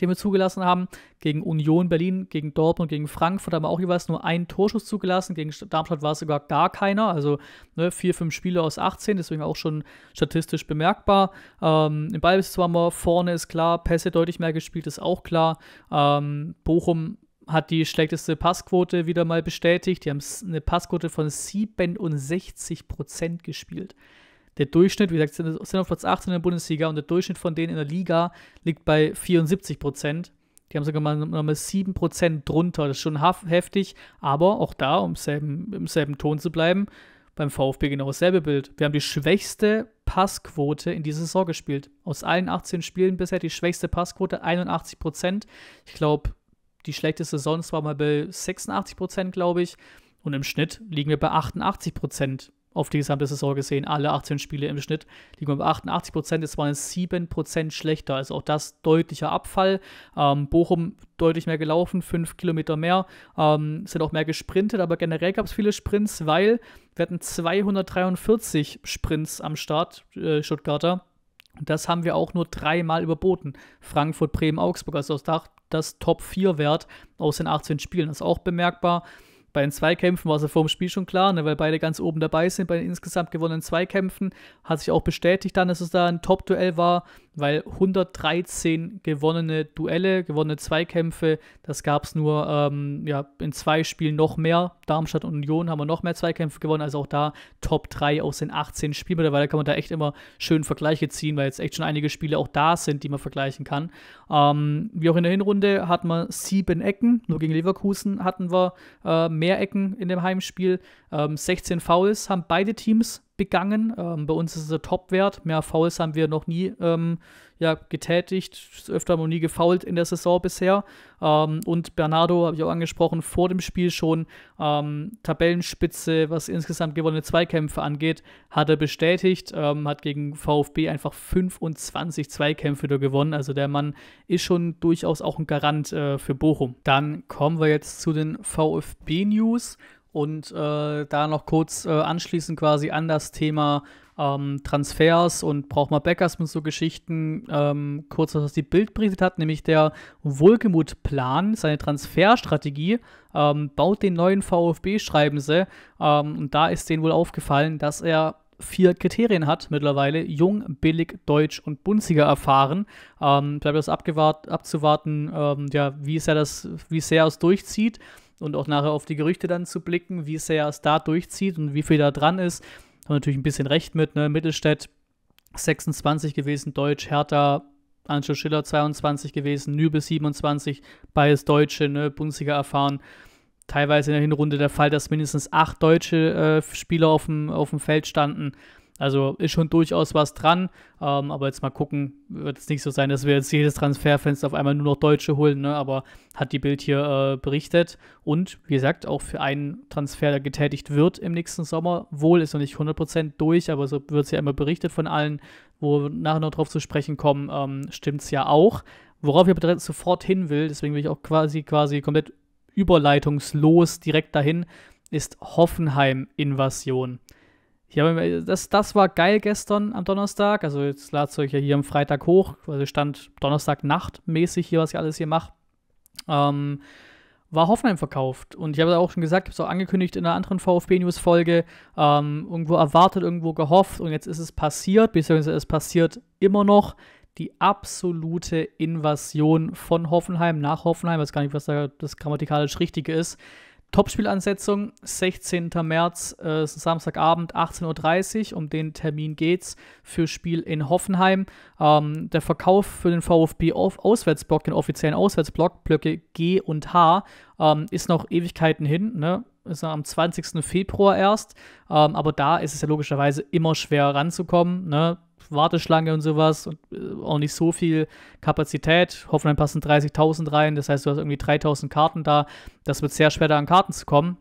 den wir zugelassen haben. Gegen Union Berlin, gegen Dortmund, gegen Frankfurt haben wir auch jeweils nur einen Torschuss zugelassen. Gegen Darmstadt war es sogar gar keiner. Also ne, vier, fünf Spiele aus 18, deswegen auch schon statistisch bemerkbar. Ähm, Im Ballbesitz waren wir vorne, ist klar. Pässe deutlich mehr gespielt, ist auch klar. Ähm, Bochum hat die schlechteste Passquote wieder mal bestätigt. Die haben eine Passquote von 67% gespielt. Der Durchschnitt, wie gesagt, sind auf Platz 18 in der Bundesliga und der Durchschnitt von denen in der Liga liegt bei 74 Prozent. Die haben sogar mal nochmal 7% drunter. Das ist schon heftig. Aber auch da, um selben, im selben Ton zu bleiben, beim VfB genau dasselbe Bild. Wir haben die schwächste Passquote in dieser Saison gespielt. Aus allen 18 Spielen bisher die schwächste Passquote, 81%. Ich glaube, die schlechteste Saison war mal bei 86%, glaube ich. Und im Schnitt liegen wir bei 88% auf die gesamte Saison gesehen, alle 18 Spiele im Schnitt liegen bei 88 Prozent. Es waren 7 Prozent schlechter, also auch das deutlicher Abfall. Ähm, Bochum deutlich mehr gelaufen, 5 Kilometer mehr, ähm, sind auch mehr gesprintet, aber generell gab es viele Sprints, weil wir hatten 243 Sprints am Start, äh, Stuttgarter. Das haben wir auch nur dreimal überboten. Frankfurt, Bremen, Augsburg, also das, das Top-4-Wert aus den 18 Spielen. Das ist auch bemerkbar. Bei den Zweikämpfen war es ja vor dem Spiel schon klar, ne, weil beide ganz oben dabei sind. Bei den insgesamt gewonnenen Zweikämpfen hat sich auch bestätigt dann, dass es da ein Top-Duell war, weil 113 gewonnene Duelle, gewonnene Zweikämpfe, das gab es nur ähm, ja, in zwei Spielen noch mehr. Darmstadt und Union haben wir noch mehr Zweikämpfe gewonnen, also auch da Top 3 aus den 18 Spielen. Mittlerweile kann man da echt immer schön Vergleiche ziehen, weil jetzt echt schon einige Spiele auch da sind, die man vergleichen kann. Ähm, wie auch in der Hinrunde hatten wir sieben Ecken, nur gegen Leverkusen hatten wir äh, mehr mehr Ecken in dem Heimspiel. Ähm, 16 Fouls haben beide Teams begangen. Ähm, bei uns ist es der Top-Wert. Mehr Fouls haben wir noch nie ähm, ja, getätigt. Öfter haben wir noch nie gefoult in der Saison bisher. Ähm, und Bernardo, habe ich auch angesprochen, vor dem Spiel schon ähm, Tabellenspitze, was insgesamt gewonnene Zweikämpfe angeht, hat er bestätigt. Ähm, hat gegen VfB einfach 25 Zweikämpfe da gewonnen. Also der Mann ist schon durchaus auch ein Garant äh, für Bochum. Dann kommen wir jetzt zu den VfB-News und äh, da noch kurz äh, anschließend quasi an das Thema ähm, Transfers und braucht man Backups mit so Geschichten. Ähm, kurz was, was die Bild berichtet hat, nämlich der Wohlgemut-Plan, seine Transferstrategie, ähm, baut den neuen VfB, schreiben sie. Ähm, und da ist denen wohl aufgefallen, dass er vier Kriterien hat mittlerweile: jung, billig, deutsch und Bundesliga erfahren. Ähm, bleibt das abzuwarten, ja, wie, es ja wie sehr es durchzieht und auch nachher auf die Gerüchte dann zu blicken, wie sehr es da durchzieht und wie viel da dran ist. Haben natürlich ein bisschen recht mit, ne? Mittelstädt 26 gewesen, Deutsch, Hertha, Anschluss Schiller 22 gewesen, Nübel 27, beides Deutsche, ne? Bundesliga erfahren. Teilweise in der Hinrunde der Fall, dass mindestens acht deutsche äh, Spieler auf dem, auf dem Feld standen. Also ist schon durchaus was dran, ähm, aber jetzt mal gucken, wird es nicht so sein, dass wir jetzt jedes Transferfenster auf einmal nur noch Deutsche holen, ne? aber hat die Bild hier äh, berichtet. Und wie gesagt, auch für einen Transfer, der getätigt wird im nächsten Sommer, wohl ist noch nicht 100% durch, aber so wird es ja immer berichtet von allen, wo wir nachher noch drauf zu sprechen kommen, ähm, stimmt es ja auch. Worauf ich aber sofort hin will, deswegen will ich auch quasi, quasi komplett überleitungslos direkt dahin, ist Hoffenheim-Invasion. Ich äh, das, das war geil gestern am Donnerstag. Also jetzt lad's euch ja hier am Freitag hoch. Also stand Donnerstagnacht mäßig hier, was ich alles hier mache. Ähm, war Hoffenheim verkauft. Und ich habe es auch schon gesagt, ich habe es auch angekündigt in einer anderen VfB-News-Folge, ähm, irgendwo erwartet, irgendwo gehofft und jetzt ist es passiert, beziehungsweise es passiert immer noch die absolute Invasion von Hoffenheim nach Hoffenheim. Ich weiß gar nicht, was da das grammatikalisch Richtige ist. Topspielansetzung, 16. März, äh, Samstagabend, 18.30 Uhr. Um den Termin geht's für Spiel in Hoffenheim. Ähm, der Verkauf für den VfB Auswärtsblock, den offiziellen Auswärtsblock, Blöcke G und H, ähm, ist noch Ewigkeiten hin. Ne? ist er am 20. Februar erst. Ähm, aber da ist es ja logischerweise immer schwer ranzukommen. Ne? Warteschlange und sowas und äh, auch nicht so viel Kapazität. Hoffentlich passen 30.000 rein. Das heißt, du hast irgendwie 3.000 Karten da. Das wird sehr schwer, da an Karten zu kommen.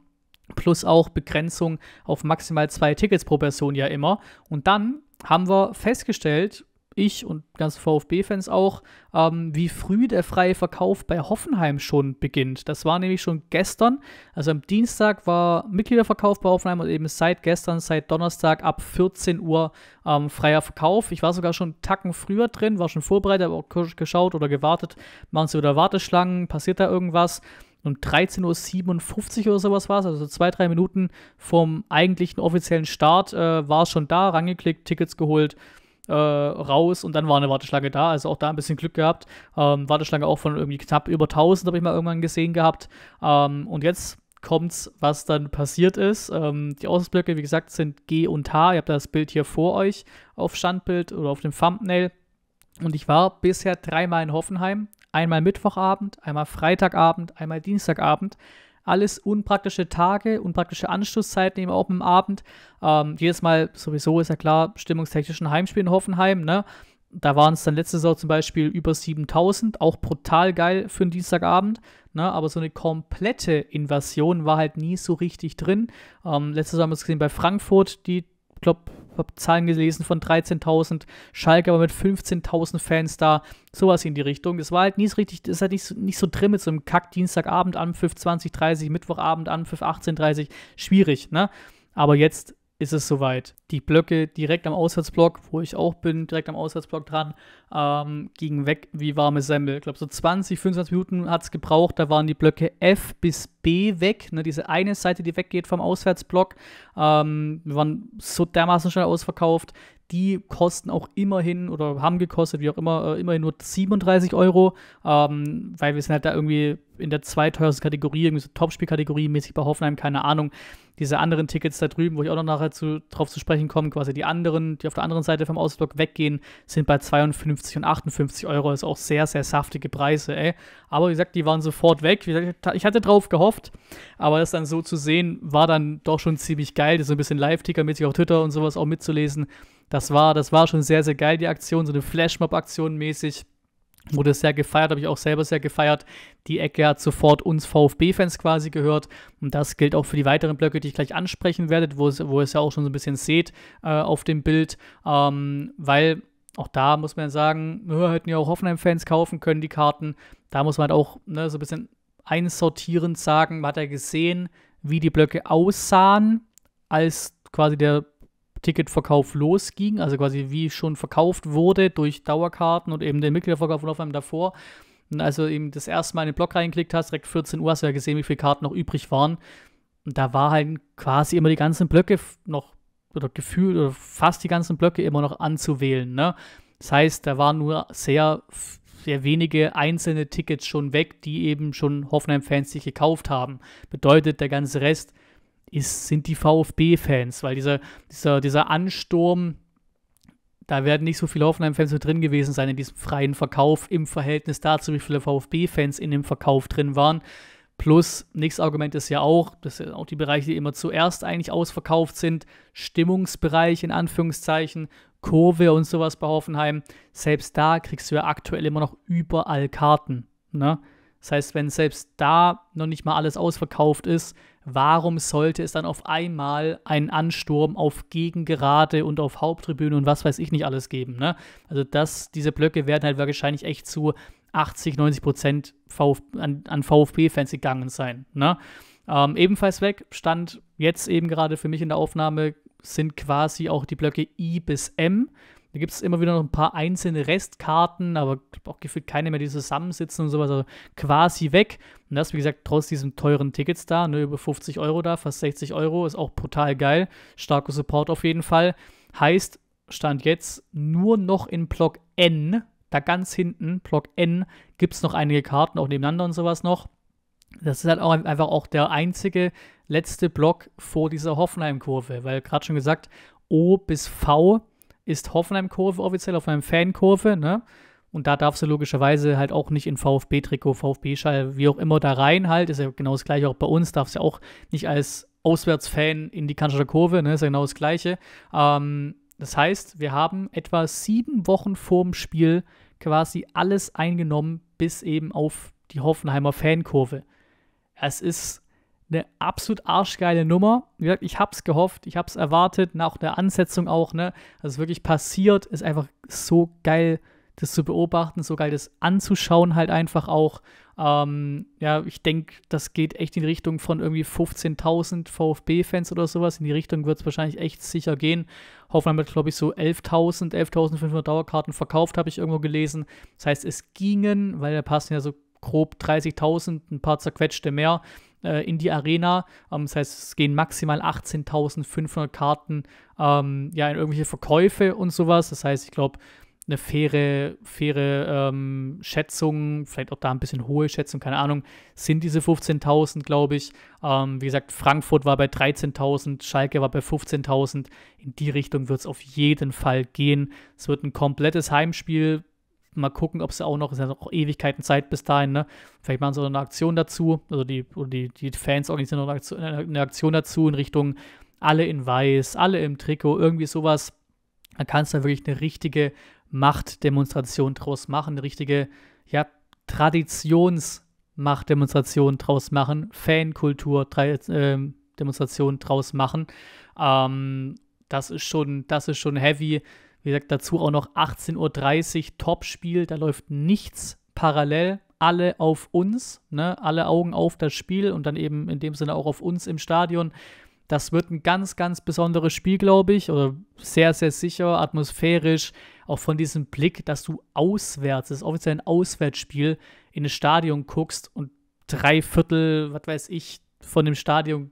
Plus auch Begrenzung auf maximal zwei Tickets pro Person ja immer. Und dann haben wir festgestellt, ich und ganze VfB-Fans auch, ähm, wie früh der freie Verkauf bei Hoffenheim schon beginnt. Das war nämlich schon gestern, also am Dienstag war Mitgliederverkauf bei Hoffenheim und eben seit gestern, seit Donnerstag ab 14 Uhr ähm, freier Verkauf. Ich war sogar schon einen Tacken früher drin, war schon vorbereitet, habe auch geschaut oder gewartet, machen sie wieder Warteschlangen, passiert da irgendwas um 13.57 Uhr oder sowas war es, also zwei, drei Minuten vom eigentlichen offiziellen Start äh, war es schon da, rangeklickt, Tickets geholt äh, raus und dann war eine Warteschlange da. Also auch da ein bisschen Glück gehabt. Ähm, Warteschlange auch von irgendwie knapp über 1000 habe ich mal irgendwann gesehen gehabt. Ähm, und jetzt kommt's, was dann passiert ist. Ähm, die Ausblöcke, wie gesagt, sind G und H. Ihr habt das Bild hier vor euch auf Standbild oder auf dem Thumbnail. Und ich war bisher dreimal in Hoffenheim. Einmal Mittwochabend, einmal Freitagabend, einmal Dienstagabend. Alles unpraktische Tage, unpraktische Anschlusszeiten eben auch im Abend. Ähm, jedes Mal, sowieso ist ja klar, stimmungstechnisch ein Heimspiel in Hoffenheim, ne? Da waren es dann letzte Saison zum Beispiel über 7000, auch brutal geil für einen Dienstagabend. Ne? Aber so eine komplette Invasion war halt nie so richtig drin. Ähm, letzte Saison haben wir es gesehen bei Frankfurt, die, glaube habe Zahlen gelesen von 13.000, Schalke aber mit 15.000 Fans da, sowas in die Richtung. Das war halt nie so richtig, das ist halt nicht, nicht so drin mit so einem Kack Dienstagabend Anpfiff 20:30, Mittwochabend Anpfiff 18:30, schwierig, ne? Aber jetzt ist es soweit. Die Blöcke direkt am Auswärtsblock, wo ich auch bin, direkt am Auswärtsblock dran, ähm, gingen weg wie warme Semmel. Ich glaube, so 20, 25 Minuten hat es gebraucht. Da waren die Blöcke F bis B weg. Ne, diese eine Seite, die weggeht vom Auswärtsblock. Ähm, wir waren so dermaßen schnell ausverkauft. Die kosten auch immerhin oder haben gekostet, wie auch immer, äh, immerhin nur 37 Euro, ähm, weil wir sind halt da irgendwie in der zweiteuersten Kategorie, irgendwie so Topspielkategorie mäßig bei Hoffenheim, keine Ahnung. Diese anderen Tickets da drüben, wo ich auch noch nachher zu, drauf zu sprechen komme, quasi die anderen, die auf der anderen Seite vom Ausblock weggehen, sind bei 52 und 58 Euro. Das ist auch sehr, sehr saftige Preise, ey. Aber wie gesagt, die waren sofort weg. Gesagt, ich hatte drauf gehofft, aber das dann so zu sehen, war dann doch schon ziemlich geil. Das so ein bisschen Live-Ticker-mäßig auf Twitter und sowas auch mitzulesen. Das war, das war schon sehr, sehr geil, die Aktion, so eine Flashmob-Aktion mäßig wurde sehr gefeiert, habe ich auch selber sehr gefeiert. Die Ecke hat sofort uns VfB-Fans quasi gehört. Und das gilt auch für die weiteren Blöcke, die ich gleich ansprechen werde, wo, es, wo ihr es ja auch schon so ein bisschen seht äh, auf dem Bild. Ähm, weil auch da muss man sagen, hätten ja auch Hoffenheim-Fans kaufen können, die Karten. Da muss man halt auch ne, so ein bisschen einsortierend sagen, man hat ja gesehen, wie die Blöcke aussahen, als quasi der Ticketverkauf losging, also quasi wie schon verkauft wurde durch Dauerkarten und eben den Mitgliederverkauf und auf einem davor. Und also eben das erste Mal in den Blog reingeklickt hast, direkt 14 Uhr hast du ja gesehen, wie viele Karten noch übrig waren. Und da war halt quasi immer die ganzen Blöcke noch, oder gefühlt, oder fast die ganzen Blöcke immer noch anzuwählen. Ne? Das heißt, da waren nur sehr, sehr wenige einzelne Tickets schon weg, die eben schon Hoffenheim-Fans sich gekauft haben. Bedeutet, der ganze Rest ist, sind die VfB-Fans, weil dieser, dieser, dieser Ansturm, da werden nicht so viele Hoffenheim-Fans mit drin gewesen sein in diesem freien Verkauf im Verhältnis dazu, wie viele VfB-Fans in dem Verkauf drin waren. Plus, nächstes Argument ist ja auch, dass auch die Bereiche, die immer zuerst eigentlich ausverkauft sind, Stimmungsbereich in Anführungszeichen, Kurve und sowas bei Hoffenheim, selbst da kriegst du ja aktuell immer noch überall Karten. Ne? Das heißt, wenn selbst da noch nicht mal alles ausverkauft ist, warum sollte es dann auf einmal einen Ansturm auf Gegengerade und auf Haupttribüne und was weiß ich nicht alles geben? Ne? Also das, diese Blöcke werden halt wahrscheinlich echt zu 80, 90 Prozent Vf an, an VfB-Fans gegangen sein. Ne? Ähm, ebenfalls weg stand jetzt eben gerade für mich in der Aufnahme sind quasi auch die Blöcke I bis M. Da gibt es immer wieder noch ein paar einzelne Restkarten, aber auch gefühlt keine mehr, die zusammensitzen und sowas, also quasi weg. Und das, wie gesagt, trotz diesen teuren Tickets da, ne, über 50 Euro da, fast 60 Euro, ist auch brutal geil. Starker Support auf jeden Fall. Heißt, Stand jetzt nur noch in Block N, da ganz hinten, Block N, gibt es noch einige Karten, auch nebeneinander und sowas noch. Das ist halt auch einfach auch der einzige letzte Block vor dieser Hoffenheim-Kurve, weil gerade schon gesagt, O bis V ist Hoffenheim-Kurve offiziell, auf einem fan kurve ne? Und da darfst du logischerweise halt auch nicht in VfB-Trikot, VfB-Schall, wie auch immer da rein halt. Ist ja genau das gleiche auch bei uns. Darfst ja auch nicht als Auswärtsfan in die Kanzler Kurve, ne? Ist ja genau das gleiche. Ähm, das heißt, wir haben etwa sieben Wochen vorm Spiel quasi alles eingenommen, bis eben auf die Hoffenheimer Fankurve. Es ist eine absolut arschgeile Nummer. Wie gesagt, ich habe es gehofft, ich habe es erwartet, nach der Ansetzung auch, ne? Dass es wirklich passiert, ist einfach so geil, das zu beobachten, so geil, das anzuschauen halt einfach auch. Ähm, ja, ich denke, das geht echt in die Richtung von irgendwie 15.000 VfB-Fans oder sowas. In die Richtung wird es wahrscheinlich echt sicher gehen. Hoffenheim hat, glaube ich, so 11.000, 11.500 Dauerkarten verkauft, habe ich irgendwo gelesen. Das heißt, es gingen, weil da passen ja so grob 30.000, ein paar zerquetschte mehr äh, in die Arena. Ähm, das heißt, es gehen maximal 18.500 Karten ähm, ja, in irgendwelche Verkäufe und sowas. Das heißt, ich glaube, eine faire, faire ähm, Schätzung, vielleicht auch da ein bisschen hohe Schätzung, keine Ahnung, sind diese 15.000, glaube ich. Ähm, wie gesagt, Frankfurt war bei 13.000, Schalke war bei 15.000. In die Richtung wird es auf jeden Fall gehen. Es wird ein komplettes Heimspiel, mal gucken, ob es auch noch, ist ja noch Ewigkeiten Zeit bis dahin, ne? Vielleicht machen sie noch eine Aktion dazu, also die, oder die, die Fans organisieren noch eine Aktion, äh, eine Aktion dazu in Richtung alle in weiß, alle im Trikot, irgendwie sowas. Dann kannst du da wirklich eine richtige Machtdemonstration draus machen, eine richtige, ja, Traditionsmachtdemonstration draus machen, Fankultur äh, Demonstration draus machen. Ähm, das ist schon, das ist schon heavy. Wie gesagt, dazu auch noch 18.30 Uhr Topspiel, da läuft nichts parallel. Alle auf uns, ne? alle Augen auf das Spiel und dann eben in dem Sinne auch auf uns im Stadion. Das wird ein ganz, ganz besonderes Spiel, glaube ich. Oder sehr, sehr sicher, atmosphärisch. Auch von diesem Blick, dass du auswärts, das ist offiziell ein Auswärtsspiel, in ein Stadion guckst und drei Viertel, was weiß ich, von dem Stadion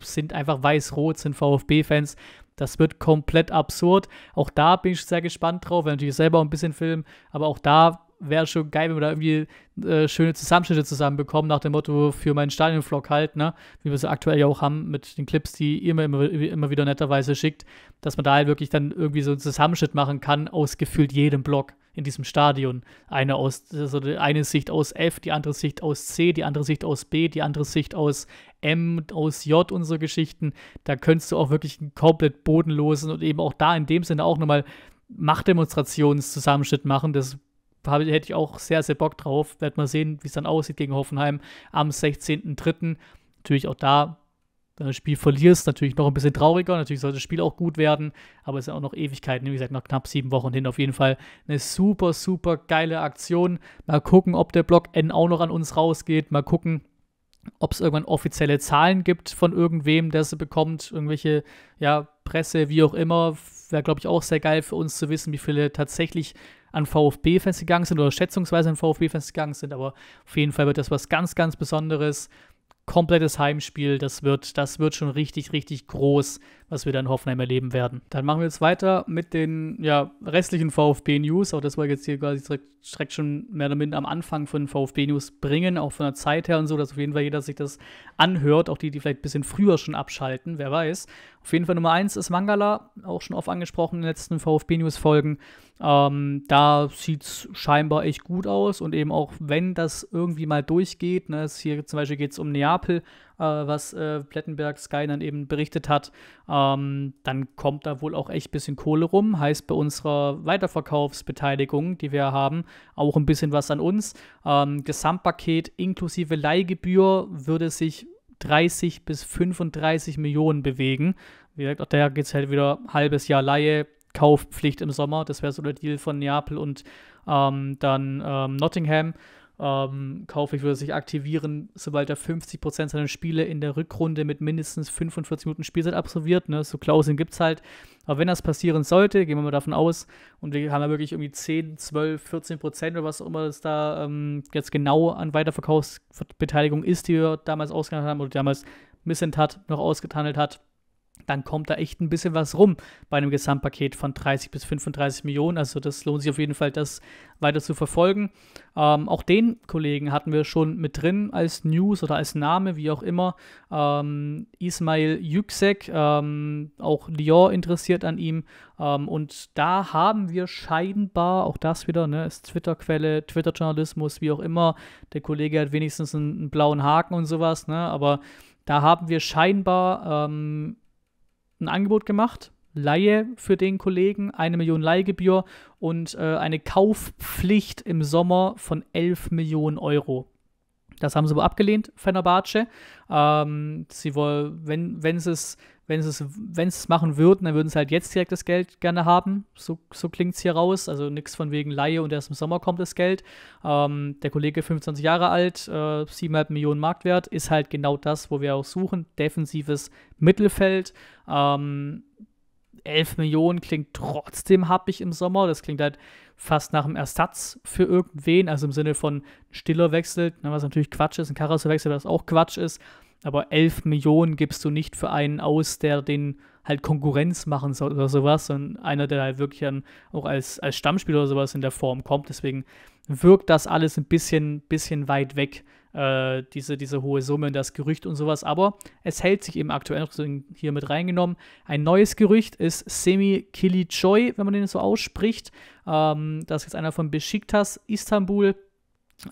sind einfach weiß-rot, sind VfB-Fans. Das wird komplett absurd. Auch da bin ich sehr gespannt drauf. Wenn natürlich selber auch ein bisschen filmen, aber auch da wäre schon geil, wenn wir da irgendwie äh, schöne Zusammenschnitte zusammenbekommen, nach dem Motto für meinen Stadion-Vlog halt, ne? Wie wir es aktuell ja auch haben mit den Clips, die ihr mir immer, immer wieder netterweise schickt, dass man da halt wirklich dann irgendwie so einen Zusammenschnitt machen kann aus gefühlt jedem Blog in diesem Stadion. Eine, aus, also eine Sicht aus F, die andere Sicht aus C, die andere Sicht aus B, die andere Sicht aus M, aus J unsere so Geschichten. Da könntest du auch wirklich einen komplett bodenlosen und eben auch da in dem Sinne auch nochmal Machtdemonstrationszusammenschnitt machen. Das hätte ich auch sehr, sehr Bock drauf. Werd mal sehen, wie es dann aussieht gegen Hoffenheim am 16.03. Natürlich auch da dann das Spiel verlierst, natürlich noch ein bisschen trauriger. Natürlich sollte das Spiel auch gut werden, aber es sind auch noch Ewigkeiten, wie gesagt, noch knapp sieben Wochen hin. Auf jeden Fall eine super, super geile Aktion. Mal gucken, ob der Block N auch noch an uns rausgeht. Mal gucken, ob es irgendwann offizielle Zahlen gibt von irgendwem, der sie bekommt. Irgendwelche, ja, Presse, wie auch immer. Wäre, glaube ich, auch sehr geil für uns zu wissen, wie viele tatsächlich an VfB-Fans gegangen sind oder schätzungsweise an VfB-Fans gegangen sind. Aber auf jeden Fall wird das was ganz, ganz Besonderes komplettes Heimspiel. Das wird, das wird schon richtig, richtig groß was wir da in Hoffenheim erleben werden. Dann machen wir jetzt weiter mit den ja, restlichen VfB-News. Auch das wollte ich jetzt hier quasi direkt, direkt schon mehr oder minder am Anfang von VfB-News bringen, auch von der Zeit her und so, dass auf jeden Fall jeder sich das anhört, auch die, die vielleicht ein bisschen früher schon abschalten, wer weiß. Auf jeden Fall Nummer eins ist Mangala, auch schon oft angesprochen in den letzten VfB-News-Folgen. Ähm, da sieht es scheinbar echt gut aus und eben auch, wenn das irgendwie mal durchgeht, ne, hier zum Beispiel geht es um Neapel, äh, was äh, Plettenberg Sky dann eben berichtet hat, ähm, dann kommt da wohl auch echt ein bisschen Kohle rum. Heißt bei unserer Weiterverkaufsbeteiligung, die wir haben, auch ein bisschen was an uns. Ähm, Gesamtpaket inklusive Leihgebühr würde sich 30 bis 35 Millionen bewegen. Wie gesagt, auch da geht es halt wieder halbes Jahr Laie, Kaufpflicht im Sommer. Das wäre so der Deal von Neapel und ähm, dann ähm, Nottingham ähm, kaufe ich, würde sich aktivieren, sobald er 50% seiner Spiele in der Rückrunde mit mindestens 45 Minuten Spielzeit absolviert. Ne? So Klauseln gibt es halt. Aber wenn das passieren sollte, gehen wir mal davon aus, und wir haben ja wirklich irgendwie 10, 12, 14 oder was auch immer das da ähm, jetzt genau an Weiterverkaufsbeteiligung ist, die wir damals ausgehandelt haben oder damals Missentat noch ausgetandelt hat, dann kommt da echt ein bisschen was rum bei einem Gesamtpaket von 30 bis 35 Millionen. Also das lohnt sich auf jeden Fall, das weiter zu verfolgen. Ähm, auch den Kollegen hatten wir schon mit drin als News oder als Name, wie auch immer. Ähm, Ismail Yüksek, ähm, auch Lyon interessiert an ihm. Ähm, und da haben wir scheinbar, auch das wieder, ne, ist Twitter-Quelle, Twitter-Journalismus, wie auch immer. Der Kollege hat wenigstens einen, einen blauen Haken und sowas, ne, aber da haben wir scheinbar ähm, ein Angebot gemacht. Laie für den Kollegen, eine Million Leihgebühr und äh, eine Kaufpflicht im Sommer von 11 Millionen Euro. Das haben sie aber abgelehnt, Fenerbahce. Ähm, sie wollen, wenn, wenn sie es wenn sie es, wenn es machen würden, dann würden sie halt jetzt direkt das Geld gerne haben. So, so klingt es hier raus. Also nichts von wegen Laie und erst im Sommer kommt das Geld. Ähm, der Kollege 25 Jahre alt, äh, 7,5 Millionen Marktwert, ist halt genau das, wo wir auch suchen. Defensives Mittelfeld. Ähm, 11 Millionen klingt trotzdem happig im Sommer. Das klingt halt fast nach einem Ersatz für irgendwen, also im Sinne von Stiller wechselt, ne, was natürlich Quatsch ist, ein Karasso wechselt, was auch Quatsch ist aber 11 Millionen gibst du nicht für einen aus, der den halt Konkurrenz machen soll oder sowas, sondern einer, der halt wirklich dann auch als, als Stammspieler oder sowas in der Form kommt. Deswegen wirkt das alles ein bisschen, bisschen weit weg, äh, diese, diese hohe Summe und das Gerücht und sowas. Aber es hält sich eben aktuell hier mit reingenommen. Ein neues Gerücht ist Semi Kilichoy, wenn man den so ausspricht. Ähm, das ist jetzt einer von Besiktas Istanbul.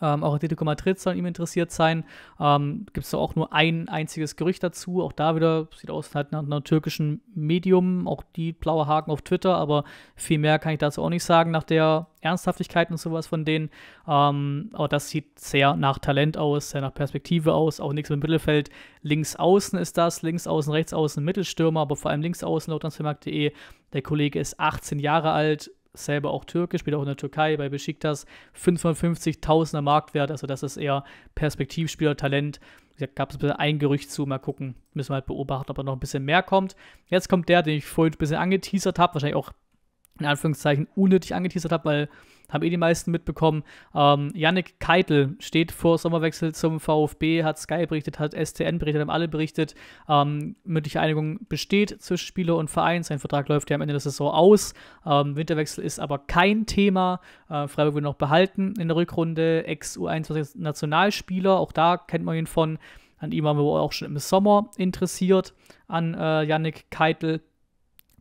Ähm, auch Atletico Madrid soll ihm interessiert sein. Ähm, Gibt es auch nur ein einziges Gerücht dazu. Auch da wieder sieht aus halt nach einem türkischen Medium, auch die blaue Haken auf Twitter, aber viel mehr kann ich dazu auch nicht sagen, nach der Ernsthaftigkeit und sowas von denen. Ähm, aber das sieht sehr nach Talent aus, sehr nach Perspektive aus, auch nichts mit Mittelfeld. Links außen ist das, links außen, rechts außen, Mittelstürmer, aber vor allem links außen, laut Transfermarkt.de. Der Kollege ist 18 Jahre alt, selber auch Türke, spielt auch in der Türkei bei Besiktas, 550.000er Marktwert, also das ist eher Perspektivspieler, Talent. Da gab es ein Gerücht zu, mal gucken, müssen wir halt beobachten, ob er noch ein bisschen mehr kommt. Jetzt kommt der, den ich vorhin ein bisschen angeteasert habe, wahrscheinlich auch in Anführungszeichen unnötig angeteasert habe, weil haben eh die meisten mitbekommen. Ähm, Yannick Keitel steht vor Sommerwechsel zum VfB, hat Sky berichtet, hat STN berichtet, haben alle berichtet. Ähm, mündliche Einigung besteht zwischen Spieler und Verein. Sein Vertrag läuft ja am Ende der Saison aus. Ähm, Winterwechsel ist aber kein Thema. Äh, Freiburg wird noch behalten in der Rückrunde. Ex-U21-Nationalspieler, auch da kennt man ihn von. An ihm haben wir auch schon im Sommer interessiert, an äh, Yannick Keitel.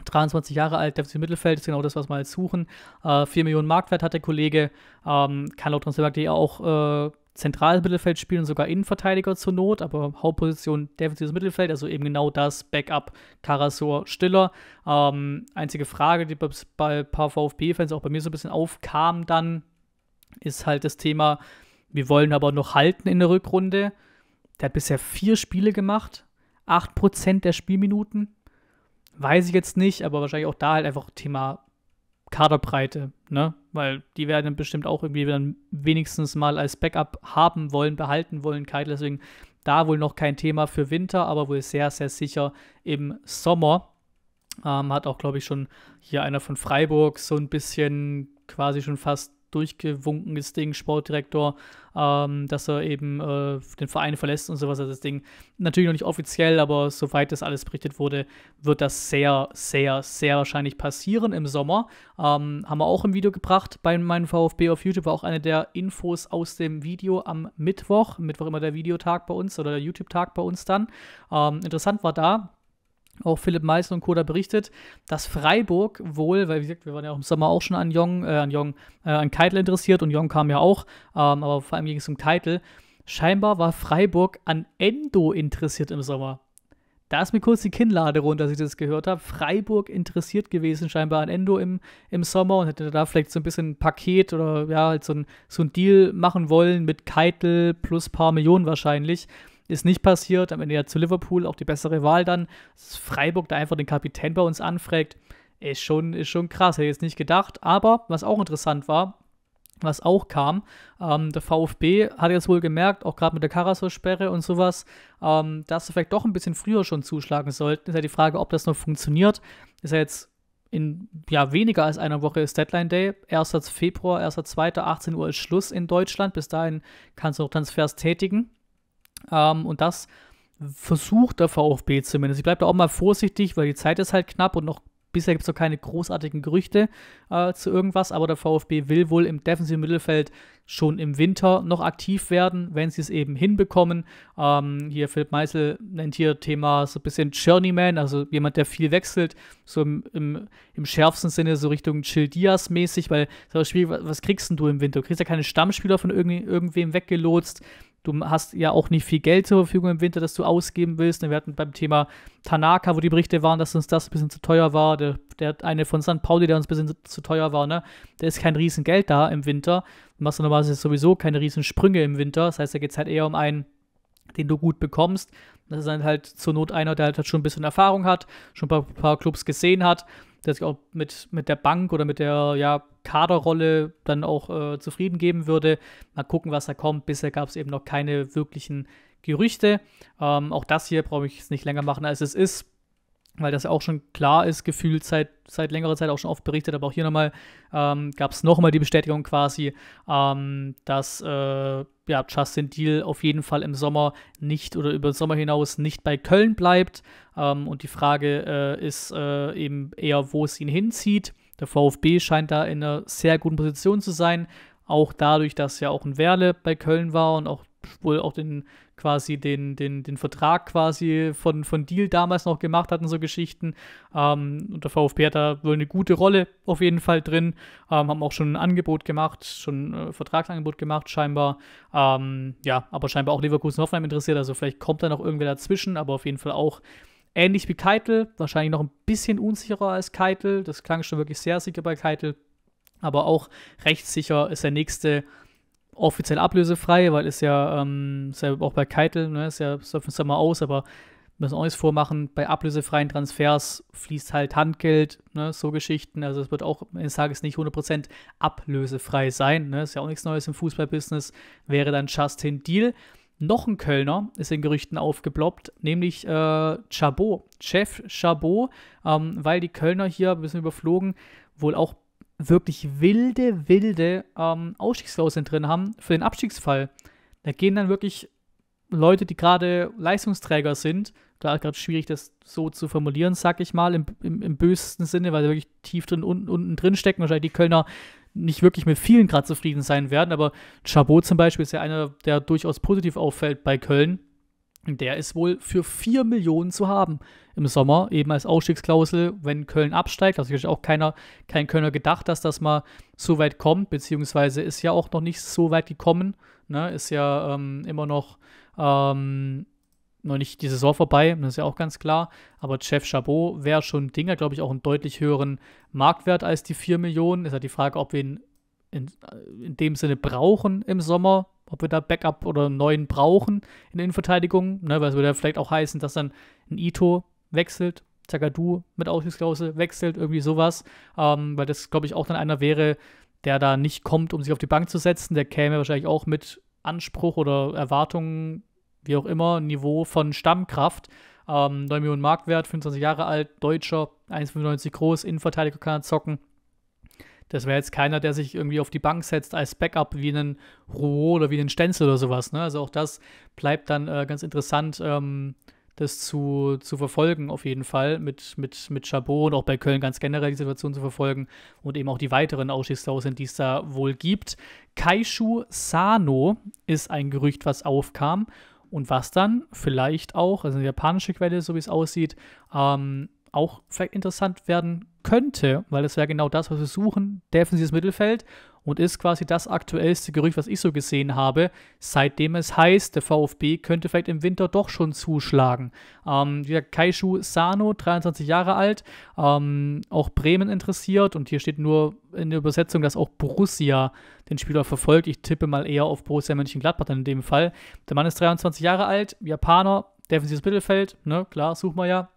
23 Jahre alt, defensive Mittelfeld ist genau das, was wir jetzt suchen. Äh, 4 Millionen Marktwert hat der Kollege, ähm, kann laut Transfermarkt.de auch äh, zentrales Mittelfeld spielen und sogar Innenverteidiger zur Not, aber Hauptposition defensives Mittelfeld, also eben genau das Backup Karasor Stiller. Ähm, einzige Frage, die bei ein paar VfB-Fans auch bei mir so ein bisschen aufkam dann, ist halt das Thema, wir wollen aber noch halten in der Rückrunde. Der hat bisher vier Spiele gemacht, 8% der Spielminuten Weiß ich jetzt nicht, aber wahrscheinlich auch da halt einfach Thema Kaderbreite, ne? Weil die werden bestimmt auch irgendwie dann wenigstens mal als Backup haben wollen, behalten wollen, Keitel. Deswegen da wohl noch kein Thema für Winter, aber wohl sehr, sehr sicher im Sommer. Ähm, hat auch, glaube ich, schon hier einer von Freiburg so ein bisschen quasi schon fast durchgewunkenes Ding, Sportdirektor, ähm, dass er eben äh, den Verein verlässt und sowas. Also das Ding natürlich noch nicht offiziell, aber soweit das alles berichtet wurde, wird das sehr, sehr, sehr wahrscheinlich passieren im Sommer. Ähm, haben wir auch im Video gebracht bei meinem VfB auf YouTube, war auch eine der Infos aus dem Video am Mittwoch. Mittwoch immer der Videotag bei uns oder der YouTube-Tag bei uns dann. Ähm, interessant war da, auch Philipp Meißner und Co. da berichtet, dass Freiburg wohl, weil wie gesagt, wir waren ja auch im Sommer auch schon an Jong, äh, an Jong, äh, an Keitel interessiert und Jong kam ja auch, ähm, aber vor allem ging es um Keitel. Scheinbar war Freiburg an Endo interessiert im Sommer. Da ist mir kurz die Kinnlade runter, als ich das gehört habe. Freiburg interessiert gewesen scheinbar an Endo im, im Sommer und hätte da vielleicht so ein bisschen ein Paket oder ja, halt so ein, so ein Deal machen wollen mit Keitel plus paar Millionen wahrscheinlich. Ist nicht passiert. Am Ende ja zu Liverpool auch die bessere Wahl dann. Dass Freiburg da einfach den Kapitän bei uns anfragt, ist schon, ist schon krass. Hätte ich jetzt nicht gedacht. Aber was auch interessant war, was auch kam. Ähm, der VfB hat jetzt wohl gemerkt, auch gerade mit der Karasor-Sperre und sowas, ähm, dass sie vielleicht doch ein bisschen früher schon zuschlagen sollten. Ist ja die Frage, ob das noch funktioniert. Ist ja jetzt in ja, weniger als einer Woche ist Deadline Day. 1. Februar, 1.2., 18 Uhr ist Schluss in Deutschland. Bis dahin kannst du noch Transfers tätigen. Ähm, und das versucht der VfB zumindest. Ich bleibe da auch mal vorsichtig, weil die Zeit ist halt knapp und noch bisher gibt es noch keine großartigen Gerüchte äh, zu irgendwas, aber der VfB will wohl im defensiven Mittelfeld schon im Winter noch aktiv werden, wenn sie es eben hinbekommen. Ähm, hier Philipp Meisel nennt hier Thema so ein bisschen Journeyman, also jemand, der viel wechselt, so im, im, im schärfsten Sinne so Richtung Chill Diaz mäßig, weil das ist schwierig, was, kriegst denn du im Winter? Du kriegst ja keine Stammspieler von irgend, irgendwem weggelotst du hast ja auch nicht viel Geld zur Verfügung im Winter, das du ausgeben willst. Ne, wir hatten beim Thema Tanaka, wo die Berichte waren, dass uns das ein bisschen zu teuer war. Der, der eine von St. Pauli, der uns ein bisschen zu teuer war, ne? Der ist kein Riesengeld da im Winter. Du machst normalerweise sowieso keine Riesensprünge im Winter. Das heißt, da geht es halt eher um einen, den du gut bekommst. Das ist dann halt zur Not einer, der halt schon ein bisschen Erfahrung hat, schon ein paar, paar Clubs gesehen hat, der sich auch mit, mit der Bank oder mit der ja, Kaderrolle dann auch äh, zufrieden geben würde. Mal gucken, was da kommt. Bisher gab es eben noch keine wirklichen Gerüchte. Ähm, auch das hier brauche ich jetzt nicht länger machen, als es ist, weil das ja auch schon klar ist, gefühlt seit, seit längerer Zeit auch schon oft berichtet, aber auch hier nochmal ähm, gab es nochmal die Bestätigung quasi, ähm, dass äh, ja, Justin Deal auf jeden Fall im Sommer nicht oder über den Sommer hinaus nicht bei Köln bleibt. Ähm, und die Frage äh, ist äh, eben eher, wo es ihn hinzieht. Der VfB scheint da in einer sehr guten Position zu sein. Auch dadurch, dass ja auch ein Werle bei Köln war und auch wohl auch den quasi den, den, den Vertrag quasi von, von Deal damals noch gemacht hatten, so Geschichten. Ähm, und der VfB hat da wohl eine gute Rolle auf jeden Fall drin. Ähm, haben auch schon ein Angebot gemacht, schon ein äh, Vertragsangebot gemacht, scheinbar. Ähm, ja, aber scheinbar auch Leverkusen Hoffenheim interessiert. Also vielleicht kommt da noch irgendwer dazwischen, aber auf jeden Fall auch Ähnlich wie Keitel, wahrscheinlich noch ein bisschen unsicherer als Keitel. Das klang schon wirklich sehr sicher bei Keitel. Aber auch rechtssicher ist der nächste offiziell ablösefrei, weil es ja, ähm, ist ja auch bei Keitel, ne, ist ja, surfen es ja aus, aber müssen auch nichts vormachen. Bei ablösefreien Transfers fließt halt Handgeld, ne, so Geschichten. Also es wird auch eines Tages nicht 100% ablösefrei sein. Ne? Ist ja auch nichts Neues im Fußballbusiness. Wäre dann Justin Deal. Noch ein Kölner ist in Gerüchten aufgeploppt, nämlich äh, Chabot, Chef Chabot, ähm, weil die Kölner hier ein bisschen überflogen, wohl auch wirklich wilde, wilde ähm, Ausstiegsklauseln drin haben für den Abstiegsfall. Da gehen dann wirklich Leute, die gerade Leistungsträger sind, da klar, gerade schwierig, das so zu formulieren, sag ich mal, im, im, im bösesten Sinne, weil sie wirklich tief drin unten, unten drin stecken. Wahrscheinlich die Kölner nicht wirklich mit vielen gerade zufrieden sein werden, aber Chabot zum Beispiel ist ja einer, der durchaus positiv auffällt bei Köln. Der ist wohl für 4 Millionen zu haben im Sommer, eben als Ausstiegsklausel, wenn Köln absteigt. Also natürlich auch keiner, kein Kölner gedacht, dass das mal so weit kommt, beziehungsweise ist ja auch noch nicht so weit gekommen. Ne? Ist ja ähm, immer noch ähm, noch nicht die Saison vorbei, das ist ja auch ganz klar. Aber Jeff Chabot wäre schon ein Ding, glaube ich, auch einen deutlich höheren Marktwert als die 4 Millionen. Ist halt die Frage, ob wir ihn in, äh, in dem Sinne brauchen im Sommer, ob wir da Backup oder einen neuen brauchen in der Innenverteidigung. Ne, weil es würde ja vielleicht auch heißen, dass dann ein Ito wechselt, Zagadou mit Ausstiegsklausel wechselt, irgendwie sowas. Ähm, weil das, glaube ich, auch dann einer wäre, der da nicht kommt, um sich auf die Bank zu setzen. Der käme wahrscheinlich auch mit Anspruch oder Erwartungen wie auch immer, Niveau von Stammkraft. Ähm, 9 Millionen Marktwert, 25 Jahre alt, Deutscher, 1,95 groß, Innenverteidiger kann er zocken. Das wäre jetzt keiner, der sich irgendwie auf die Bank setzt als Backup wie einen Rouault oder wie einen Stenzel oder sowas. Ne? Also auch das bleibt dann äh, ganz interessant, ähm, das zu, zu verfolgen auf jeden Fall mit, mit, mit Chabot und auch bei Köln ganz generell die Situation zu verfolgen und eben auch die weiteren Ausstiegsklauseln, die es da wohl gibt. Kaishu Sano ist ein Gerücht, was aufkam und was dann vielleicht auch, also eine japanische Quelle, so wie es aussieht, ähm, auch vielleicht interessant werden könnte, weil das wäre genau das, was wir suchen, defensives Mittelfeld und ist quasi das aktuellste Gerücht, was ich so gesehen habe, seitdem es heißt, der VfB könnte vielleicht im Winter doch schon zuschlagen. Ähm, wieder Kaishu Sano, 23 Jahre alt, ähm, auch Bremen interessiert und hier steht nur in der Übersetzung, dass auch Borussia den Spieler verfolgt. Ich tippe mal eher auf Borussia Mönchengladbach dann in dem Fall. Der Mann ist 23 Jahre alt, Japaner, defensives Mittelfeld, ne, klar, suchen wir ja.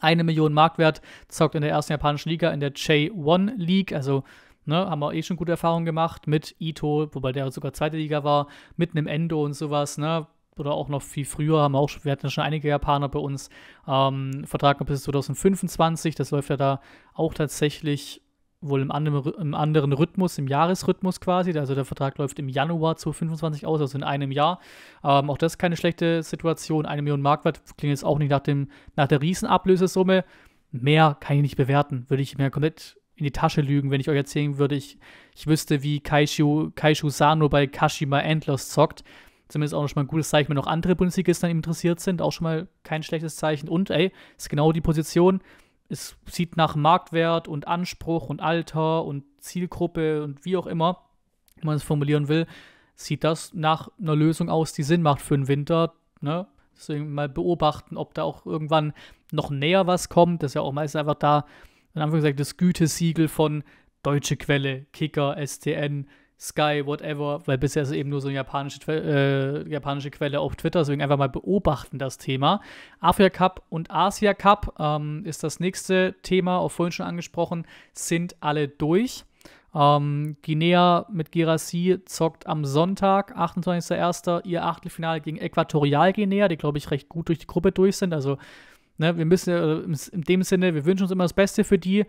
Eine Million Marktwert zockt in der ersten japanischen Liga, in der J1 League, also Ne, haben wir eh schon gute Erfahrungen gemacht mit Ito, wobei der sogar zweite Liga war, mit einem Endo und sowas, ne? Oder auch noch viel früher haben wir auch, wir hatten schon einige Japaner bei uns, ähm, Vertrag noch bis 2025, das läuft ja da auch tatsächlich wohl im, andere, im anderen Rhythmus, im Jahresrhythmus quasi. Also der Vertrag läuft im Januar 2025 aus, also in einem Jahr. Ähm, auch das ist keine schlechte Situation. Eine Million Markwert klingt jetzt auch nicht nach, dem, nach der Riesenablösesumme. Mehr kann ich nicht bewerten. Würde ich mir komplett in die Tasche lügen, wenn ich euch erzählen würde, ich, ich wüsste, wie Kaishu, Kaishu Sano bei Kashima Endless zockt. Zumindest auch schon mal ein gutes Zeichen, wenn noch andere Bundesligisten interessiert sind. Auch schon mal kein schlechtes Zeichen. Und ey, ist genau die Position, es sieht nach Marktwert und Anspruch und Alter und Zielgruppe und wie auch immer man es formulieren will, sieht das nach einer Lösung aus, die Sinn macht für den Winter. Ne? Deswegen mal beobachten, ob da auch irgendwann noch näher was kommt. Das ist ja auch meistens einfach da, in Anführungszeichen, das Gütesiegel von deutsche Quelle, Kicker, STN, Sky, whatever, weil bisher ist es eben nur so eine japanische, äh, japanische Quelle auf Twitter, deswegen einfach mal beobachten das Thema. Afrika Cup und Asia Cup ähm, ist das nächste Thema, auch vorhin schon angesprochen, sind alle durch. Ähm, Guinea mit Girassi zockt am Sonntag, 28.01. ihr Achtelfinale gegen Äquatorial Guinea, die glaube ich recht gut durch die Gruppe durch sind. Also, ne, wir müssen äh, in dem Sinne, wir wünschen uns immer das Beste für die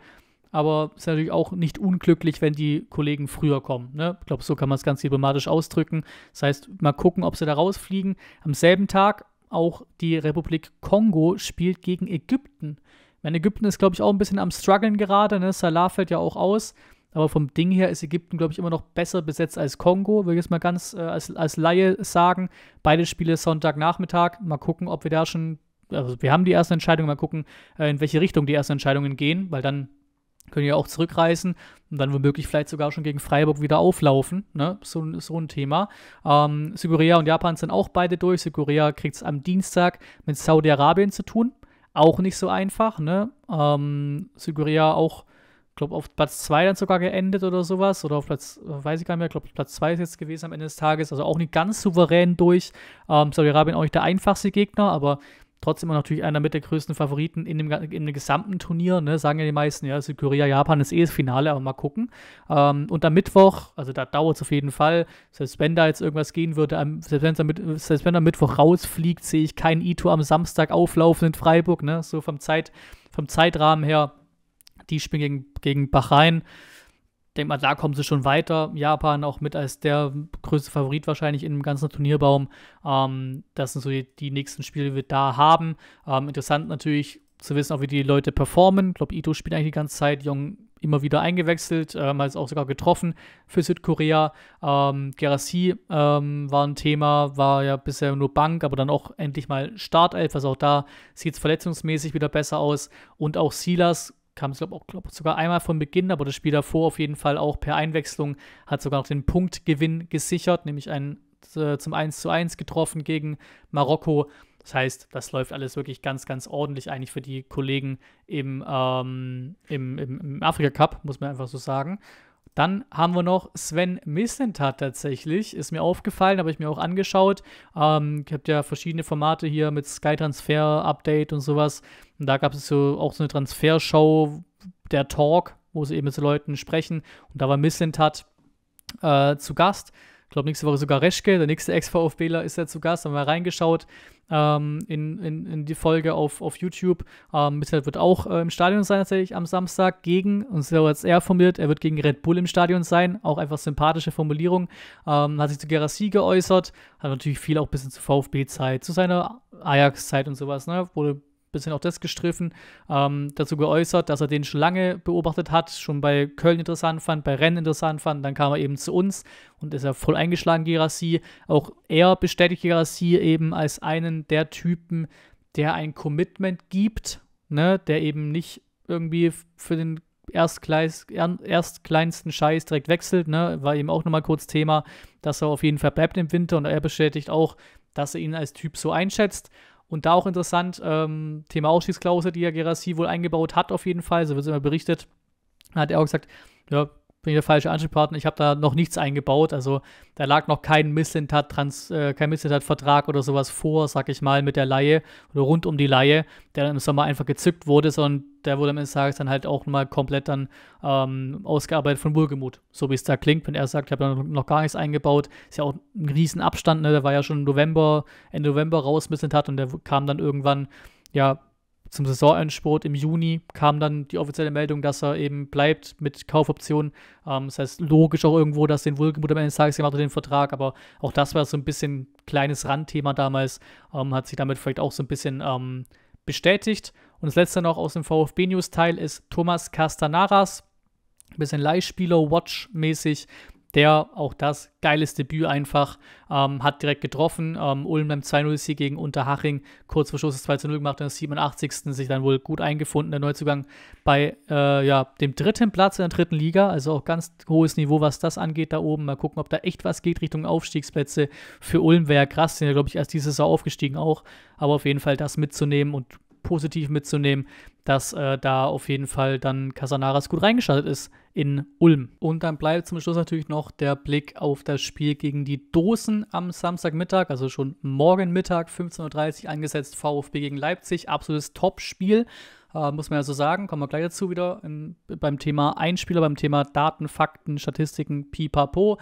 aber ist natürlich auch nicht unglücklich, wenn die Kollegen früher kommen. Ne? Ich glaube, so kann man es ganz diplomatisch ausdrücken. Das heißt, mal gucken, ob sie da rausfliegen. Am selben Tag auch die Republik Kongo spielt gegen Ägypten. Meine Ägypten ist, glaube ich, auch ein bisschen am Struggeln gerade. Ne? Salah fällt ja auch aus. Aber vom Ding her ist Ägypten, glaube ich, immer noch besser besetzt als Kongo, würde ich jetzt mal ganz äh, als, als Laie sagen. Beide Spiele Sonntagnachmittag. Mal gucken, ob wir da schon. Also wir haben die ersten Entscheidungen, mal gucken, äh, in welche Richtung die ersten Entscheidungen gehen, weil dann können ja auch zurückreißen und dann womöglich vielleicht sogar schon gegen Freiburg wieder auflaufen. Ne? So, so ein Thema. Ähm, Südkorea und Japan sind auch beide durch. Südkorea kriegt es am Dienstag mit Saudi-Arabien zu tun. Auch nicht so einfach. Ne? Ähm, Südkorea auch, glaube auf Platz 2 dann sogar geendet oder sowas. Oder auf Platz, weiß ich gar nicht mehr, glaube Platz 2 ist jetzt gewesen am Ende des Tages. Also auch nicht ganz souverän durch. Ähm, Saudi-Arabien auch nicht der einfachste Gegner, aber Trotzdem natürlich einer mit der größten Favoriten in dem, in dem gesamten Turnier. Ne? Sagen ja die meisten, ja, Südkorea, Japan ist eh das Finale, aber mal gucken. Ähm, und am Mittwoch, also da dauert es auf jeden Fall. Selbst wenn da jetzt irgendwas gehen würde, am, selbst, wenn selbst wenn am Mittwoch rausfliegt, sehe ich keinen Ito am Samstag auflaufen in Freiburg. Ne? So vom, Zeit, vom Zeitrahmen her. Die spielen gegen, gegen Bahrain denke mal, da kommen sie schon weiter. Japan auch mit als der größte Favorit wahrscheinlich in dem ganzen Turnierbaum. Ähm, das sind so die, die, nächsten Spiele, die wir da haben. Ähm, interessant natürlich zu wissen, auch wie die Leute performen. Ich glaube, Ito spielt eigentlich die ganze Zeit. Jong immer wieder eingewechselt, ähm, hat es auch sogar getroffen für Südkorea. Ähm, Gerassi ähm, war ein Thema, war ja bisher nur Bank, aber dann auch endlich mal Startelf. Also auch da sieht es verletzungsmäßig wieder besser aus. Und auch Silas kam es, glaube ich, glaub, sogar einmal von Beginn, aber das Spiel davor auf jeden Fall auch per Einwechslung hat sogar noch den Punktgewinn gesichert, nämlich einen äh, zum 1 zu 1 getroffen gegen Marokko. Das heißt, das läuft alles wirklich ganz, ganz ordentlich eigentlich für die Kollegen im, ähm, im, im, im Afrika Cup, muss man einfach so sagen. Dann haben wir noch Sven Missentat tatsächlich. Ist mir aufgefallen, habe ich mir auch angeschaut. Ähm, ich habe ja verschiedene Formate hier mit Sky Transfer Update und sowas. Und da gab es so auch so eine Transfershow, der Talk, wo sie eben mit so Leuten sprechen. Und da war Missentat äh, zu Gast. Ich glaube, nächste Woche sogar Reschke, der nächste Ex-VfBler, ist ja zu Gast. Haben wir reingeschaut ähm, in, in, in, die Folge auf, auf YouTube. Ähm, Mitchell wird auch äh, im Stadion sein, tatsächlich am Samstag gegen, und so hat es er formuliert, er wird gegen Red Bull im Stadion sein. Auch einfach sympathische Formulierung. Ähm, hat sich zu Gerassi geäußert, hat natürlich viel auch ein bisschen zu VfB-Zeit, zu seiner Ajax-Zeit und sowas, ne? Wurde bisschen auch das gestriffen, ähm, dazu geäußert, dass er den schon lange beobachtet hat, schon bei Köln interessant fand, bei Rennen interessant fand, dann kam er eben zu uns und ist ja voll eingeschlagen, Gerassi. Auch er bestätigt Gerassi eben als einen der Typen, der ein Commitment gibt, ne, der eben nicht irgendwie für den Erstgleis, erstkleinsten Scheiß direkt wechselt, ne, war eben auch nochmal kurz Thema, dass er auf jeden Fall bleibt im Winter und er bestätigt auch, dass er ihn als Typ so einschätzt. Und da auch interessant, ähm, Thema Ausstiegsklausel, die ja Gerassi wohl eingebaut hat, auf jeden Fall. So wird es immer berichtet. Da hat er auch gesagt, ja, bin ich der falsche Ansprechpartner. Ich habe da noch nichts eingebaut. Also da lag noch kein Mislintat-Vertrag äh, kein Mislintat oder sowas vor, sag ich mal, mit der Laie oder rund um die Laie, der dann im Sommer einfach gezückt wurde, sondern der wurde am Ende des Tages dann halt auch mal komplett dann ähm, ausgearbeitet von Wohlgemut. So wie es da klingt, wenn er sagt, ich habe da noch gar nichts eingebaut. Ist ja auch ein Riesenabstand, ne? Der war ja schon im November, Ende November raus Mislintat und der kam dann irgendwann, ja, zum Saisonendsport im Juni kam dann die offizielle Meldung, dass er eben bleibt mit Kaufoptionen. Ähm, das heißt, logisch auch irgendwo, dass den Wohlgemut am Ende des Tages gemacht hat, den Vertrag, aber auch das war so ein bisschen kleines Randthema damals, ähm, hat sich damit vielleicht auch so ein bisschen ähm, bestätigt. Und das letzte noch aus dem VfB-News-Teil ist Thomas Castanaras, ein bisschen Leihspieler-Watch-mäßig, der auch das geiles Debüt einfach ähm, hat direkt getroffen. Ähm, Ulm beim 2-0-Sieg gegen Unterhaching kurz vor Schluss das 2-0 gemacht und am 87. sich dann wohl gut eingefunden. Der Neuzugang bei äh, ja, dem dritten Platz in der dritten Liga, also auch ganz hohes Niveau, was das angeht da oben. Mal gucken, ob da echt was geht Richtung Aufstiegsplätze. Für Ulm wäre ja krass, sind ja, glaube ich, erst diese Saison aufgestiegen auch. Aber auf jeden Fall das mitzunehmen und positiv mitzunehmen, dass äh, da auf jeden Fall dann Casanaras gut reingeschaltet ist in Ulm. Und dann bleibt zum Schluss natürlich noch der Blick auf das Spiel gegen die Dosen am Samstagmittag, also schon morgen Mittag, 15.30 Uhr angesetzt, VfB gegen Leipzig. Absolutes Top-Spiel, äh, muss man ja so sagen. Kommen wir gleich dazu wieder in, beim Thema Einspieler, beim Thema Daten, Fakten, Statistiken, pipapo.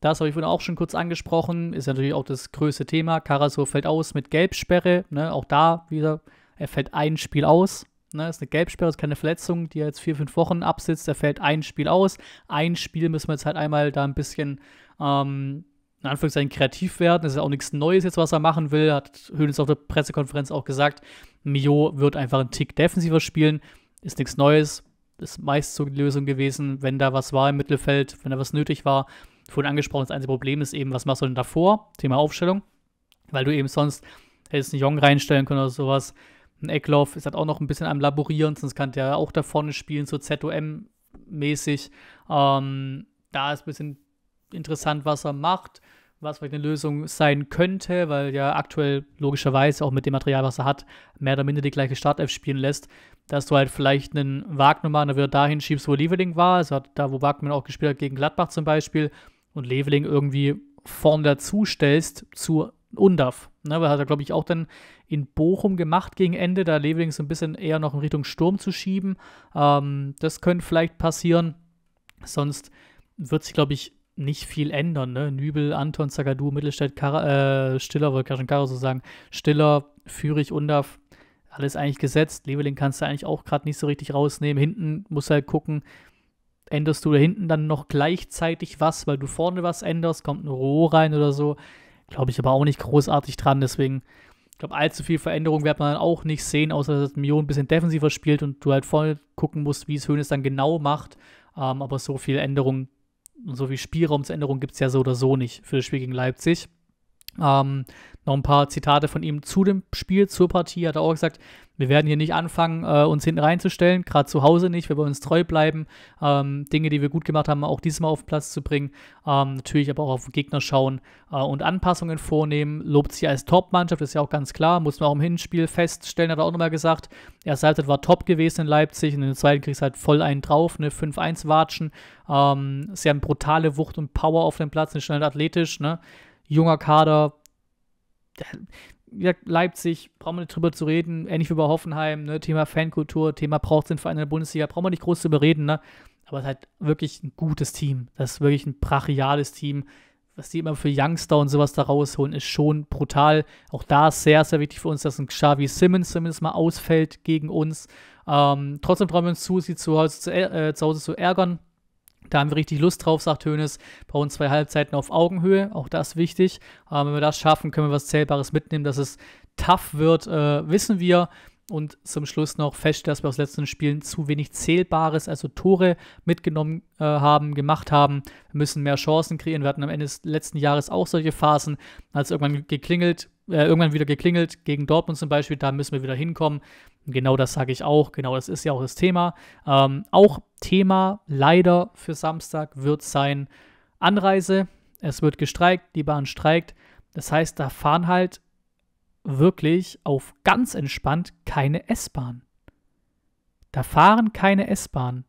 Das habe ich vorhin auch schon kurz angesprochen. Ist ja natürlich auch das größte Thema. Karasor fällt aus mit Gelbsperre. Ne? Auch da wieder er fällt ein Spiel aus. Ne, ist eine Gelbsperre, ist keine Verletzung, die er jetzt vier, fünf Wochen absitzt. Er fällt ein Spiel aus. Ein Spiel müssen wir jetzt halt einmal da ein bisschen, ähm, in Anführungszeichen, kreativ werden. Das ist ja auch nichts Neues jetzt, was er machen will. Hat Hönes auf der Pressekonferenz auch gesagt. Mio wird einfach einen Tick defensiver spielen. Ist nichts Neues. Ist meist so die Lösung gewesen, wenn da was war im Mittelfeld, wenn da was nötig war. Vorhin angesprochen, das einzige Problem ist eben, was machst du denn davor? Thema Aufstellung. Weil du eben sonst hättest einen Jong reinstellen können oder sowas ein Eckloff ist halt auch noch ein bisschen am Laborieren, sonst kann der auch da vorne spielen, so ZOM-mäßig. Ähm, da ist ein bisschen interessant, was er macht, was vielleicht eine Lösung sein könnte, weil ja aktuell logischerweise auch mit dem Material, was er hat, mehr oder minder die gleiche Startelf spielen lässt, dass du halt vielleicht einen Wagner mal wieder dahin schiebst, wo Leveling war, also da, wo Wagner auch gespielt hat, gegen Gladbach zum Beispiel, und Leveling irgendwie vorne dazu stellst zu Undav. Ne, weil hat er, glaube ich, auch dann in Bochum gemacht gegen Ende, da Leveling so ein bisschen eher noch in Richtung Sturm zu schieben. Ähm, das könnte vielleicht passieren. Sonst wird sich, glaube ich, nicht viel ändern. Ne? Nübel, Anton, Zagadou, Mittelstädt, Kara, äh, Stiller, wollte ich schon Karo so sagen. Stiller, Führig, Undav, alles eigentlich gesetzt. Leveling kannst du eigentlich auch gerade nicht so richtig rausnehmen. Hinten musst du halt gucken, änderst du da hinten dann noch gleichzeitig was, weil du vorne was änderst, kommt ein Roh rein oder so glaube ich aber auch nicht großartig dran. Deswegen, ich glaube, allzu viel Veränderung wird man dann auch nicht sehen, außer dass Mion ein bisschen defensiver spielt und du halt voll gucken musst, wie es Hönes dann genau macht. Ähm, aber so viel Änderung und so viel Spielraumsänderung gibt es ja so oder so nicht für das Spiel gegen Leipzig. Ähm, noch ein paar Zitate von ihm zu dem Spiel, zur Partie. Hat er auch gesagt, wir werden hier nicht anfangen, äh, uns hinten reinzustellen, gerade zu Hause nicht. Wir wollen uns treu bleiben, ähm, Dinge, die wir gut gemacht haben, auch diesmal auf den Platz zu bringen. Ähm, natürlich aber auch auf den Gegner schauen äh, und Anpassungen vornehmen. Lobt sich als Top-Mannschaft, ist ja auch ganz klar. Muss man auch im Hinspiel feststellen, hat er auch nochmal gesagt. Erste Halbzeit war top gewesen in Leipzig und in der zweiten kriegst du halt voll einen drauf, ne? 5-1 watschen. Ähm, sie haben brutale Wucht und Power auf dem Platz, sind schnell athletisch, ne? junger Kader. Leipzig, brauchen wir nicht drüber zu reden, ähnlich wie bei Hoffenheim, ne? Thema Fankultur, Thema braucht es den Verein in der Bundesliga, brauchen wir nicht groß zu überreden, ne? aber es ist halt wirklich ein gutes Team, das ist wirklich ein brachiales Team, was die immer für Youngster und sowas da rausholen, ist schon brutal, auch da ist sehr, sehr wichtig für uns, dass ein Xavi Simmons zumindest mal ausfällt gegen uns, ähm, trotzdem trauen wir uns zu, sie zu Hause zu, äh, zu, Hause zu ärgern, da haben wir richtig Lust drauf, sagt Hönes. Bei uns zwei Halbzeiten auf Augenhöhe, auch das wichtig. Aber wenn wir das schaffen, können wir was Zählbares mitnehmen, dass es tough wird, äh, wissen wir. Und zum Schluss noch fest, dass wir aus letzten Spielen zu wenig Zählbares, also Tore mitgenommen äh, haben, gemacht haben. Wir müssen mehr Chancen kreieren. Wir hatten am Ende des letzten Jahres auch solche Phasen, als irgendwann geklingelt, äh, irgendwann wieder geklingelt, gegen Dortmund zum Beispiel, da müssen wir wieder hinkommen. Genau das sage ich auch, genau das ist ja auch das Thema. Ähm, auch Thema leider für Samstag wird sein Anreise. Es wird gestreikt, die Bahn streikt. Das heißt, da fahren halt wirklich auf ganz entspannt keine S-Bahn. Da fahren keine S-Bahn.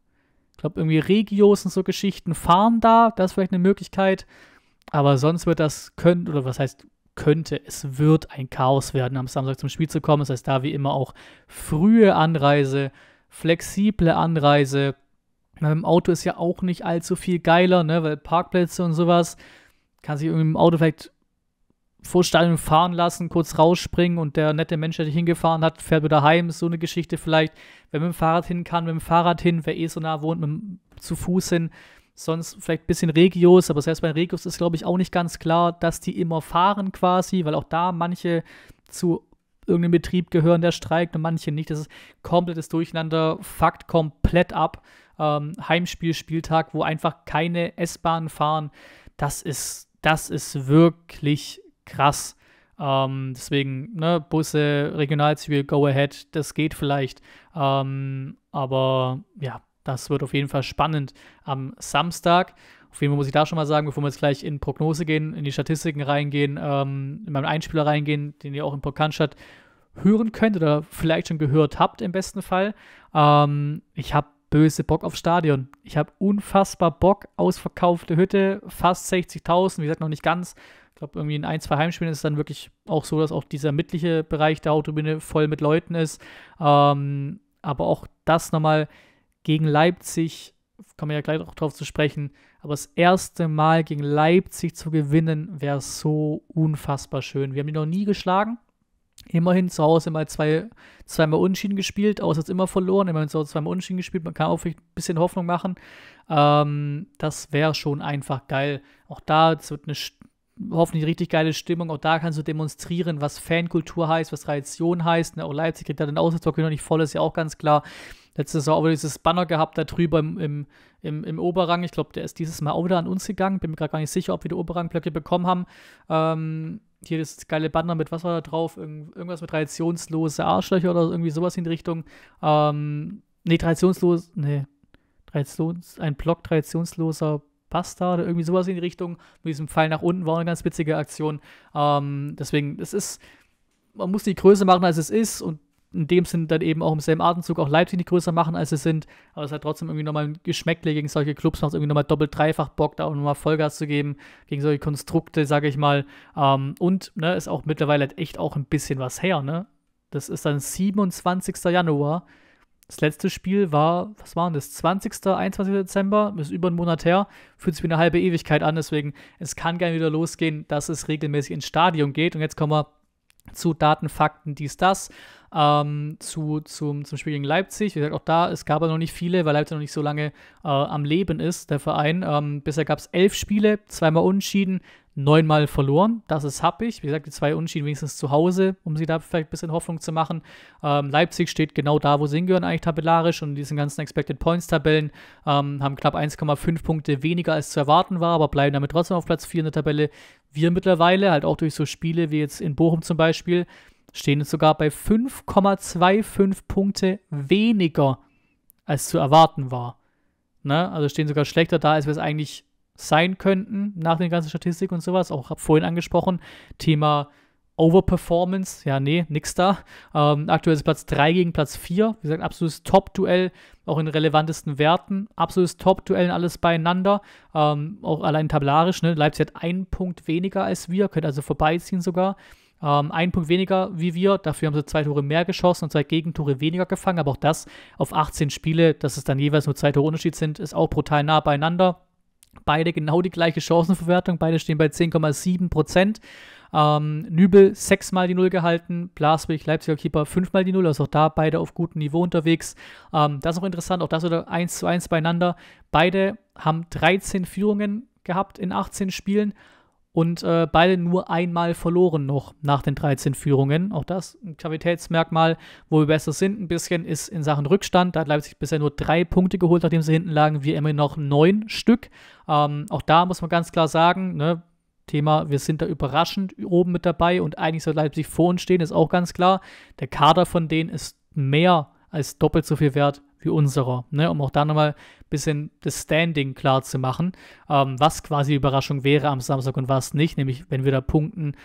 Ich glaube, irgendwie Regios und so Geschichten fahren da. Das ist vielleicht eine Möglichkeit. Aber sonst wird das können, oder was heißt, könnte, es wird ein Chaos werden, am Samstag zum Spiel zu kommen. Das heißt, da wie immer auch frühe Anreise, flexible Anreise. Im ähm, Auto ist ja auch nicht allzu viel geiler, ne? weil Parkplätze und sowas kann sich irgendwie im Auto vielleicht vor Stadion fahren lassen, kurz rausspringen und der nette Mensch, der dich hingefahren hat, fährt wieder heim. Ist so eine Geschichte vielleicht. Wer mit dem Fahrrad hin kann, mit dem Fahrrad hin. Wer eh so nah wohnt, mit dem, zu Fuß hin sonst vielleicht ein bisschen Regios, aber selbst bei Regios ist, glaube ich, auch nicht ganz klar, dass die immer fahren quasi, weil auch da manche zu irgendeinem Betrieb gehören, der streikt und manche nicht. Das ist komplettes Durcheinander, fuckt komplett ab. Ähm, Heimspiel, Spieltag, wo einfach keine S-Bahnen fahren, das ist, das ist wirklich krass. Ähm, deswegen, ne, Busse, Regionalzüge, go ahead, das geht vielleicht. Ähm, aber ja, das wird auf jeden Fall spannend am Samstag. Auf jeden Fall muss ich da schon mal sagen, bevor wir jetzt gleich in Prognose gehen, in die Statistiken reingehen, ähm, in meinen Einspieler reingehen, den ihr auch in Pokanstadt hören könnt oder vielleicht schon gehört habt im besten Fall. Ähm, ich habe böse Bock auf Stadion. Ich habe unfassbar Bock, ausverkaufte Hütte, fast 60.000, wie gesagt, noch nicht ganz. Ich glaube, irgendwie in ein, zwei Heimspielen ist es dann wirklich auch so, dass auch dieser mittliche Bereich der Autobühne voll mit Leuten ist. Ähm, aber auch das nochmal gegen Leipzig, kommen wir ja gleich auch drauf zu sprechen, aber das erste Mal gegen Leipzig zu gewinnen, wäre so unfassbar schön. Wir haben die noch nie geschlagen. Immerhin zu Hause mal halt zwei, zweimal Unschieden gespielt, außer jetzt immer verloren, immerhin zu Hause zweimal Unschieden gespielt. Man kann auch ein bisschen Hoffnung machen. Ähm, das wäre schon einfach geil. Auch da, es wird eine hoffentlich richtig geile Stimmung. Auch da kannst du demonstrieren, was Fankultur heißt, was Tradition heißt. Ne? Auch Leipzig kriegt da den Auswärtsblock noch nicht voll, ist ja auch ganz klar. Letztes Jahr auch wieder dieses Banner gehabt da drüber im, im, im, im Oberrang. Ich glaube, der ist dieses Mal auch wieder an uns gegangen. Bin mir gerade gar nicht sicher, ob wir die Oberrangblöcke bekommen haben. Ähm, hier das geile Banner mit was war da drauf? irgendwas mit traditionslose Arschlöcher oder irgendwie sowas in die Richtung. Ähm, nee, traditionslos, nee. Traditions, ein Block traditionsloser Bastard oder irgendwie sowas in die Richtung. Mit diesem Pfeil nach unten war eine ganz witzige Aktion. Ähm, deswegen, es ist, man muss die Größe machen, als es ist und in dem Sinn dann eben auch im selben Atemzug auch Leipzig nicht größer machen, als sie sind. Aber es hat trotzdem irgendwie nochmal ein Geschmäckle gegen solche Clubs, macht es irgendwie nochmal doppelt dreifach Bock, da auch nochmal Vollgas zu geben, gegen solche Konstrukte, sage ich mal. Ähm, und ne, ist auch mittlerweile halt echt auch ein bisschen was her, ne? Das ist dann 27. Januar. Das letzte Spiel war, was waren das, 20., 21. Dezember, ist über einen Monat her, fühlt sich wie eine halbe Ewigkeit an, deswegen, es kann gerne wieder losgehen, dass es regelmäßig ins Stadion geht. Und jetzt kommen wir zu Daten, Fakten, dies, das ähm, zu, zum, zum Spiel gegen Leipzig. Wie gesagt, auch da, es gab ja noch nicht viele, weil Leipzig noch nicht so lange äh, am Leben ist, der Verein. Ähm, bisher gab es elf Spiele, zweimal unentschieden, neunmal verloren. Das ist happig. Wie gesagt, die zwei Unentschieden wenigstens zu Hause, um sie da vielleicht ein bisschen Hoffnung zu machen. Ähm, Leipzig steht genau da, wo sie hingehören, eigentlich tabellarisch und diese ganzen Expected Points-Tabellen ähm, haben knapp 1,5 Punkte weniger als zu erwarten war, aber bleiben damit trotzdem auf Platz 4 in der Tabelle. Wir mittlerweile, halt auch durch so Spiele wie jetzt in Bochum zum Beispiel, stehen sogar bei 5,25 Punkte weniger, als zu erwarten war. Ne? Also stehen sogar schlechter da, als wir es eigentlich sein könnten, nach den ganzen Statistiken und sowas. Auch habe vorhin angesprochen, Thema Overperformance. Ja, nee, nix da. Ähm, aktuell ist Platz 3 gegen Platz 4. Wie gesagt, absolutes Top-Duell, auch in relevantesten Werten. Absolutes Top-Duell, alles beieinander. Ähm, auch allein tabellarisch. Ne? Leipzig hat einen Punkt weniger als wir, könnte also vorbeiziehen sogar. Ähm, ein Punkt weniger wie wir, dafür haben sie zwei Tore mehr geschossen und zwei Gegentore weniger gefangen, aber auch das auf 18 Spiele, dass es dann jeweils nur zwei Tore Unterschied sind, ist auch brutal nah beieinander. Beide genau die gleiche Chancenverwertung, beide stehen bei 10,7 Prozent. Ähm, Nübel sechsmal die Null gehalten, Blaswig, Leipziger Keeper fünfmal die Null, also auch da beide auf gutem Niveau unterwegs. Ähm, das ist auch interessant, auch das wieder 1 zu 1 beieinander. Beide haben 13 Führungen gehabt in 18 Spielen, und äh, beide nur einmal verloren noch nach den 13 Führungen. Auch das ein Qualitätsmerkmal, wo wir besser sind. Ein bisschen ist in Sachen Rückstand. Da hat Leipzig bisher nur drei Punkte geholt, nachdem sie hinten lagen. Wir immer noch neun Stück. Ähm, auch da muss man ganz klar sagen, ne, Thema, wir sind da überraschend oben mit dabei und eigentlich soll Leipzig vor uns stehen, ist auch ganz klar. Der Kader von denen ist mehr als doppelt so viel wert wie unserer, ne? um auch da nochmal ein bisschen das Standing klar zu machen, ähm, was quasi die Überraschung wäre am Samstag und was nicht, nämlich wenn wir da punkten,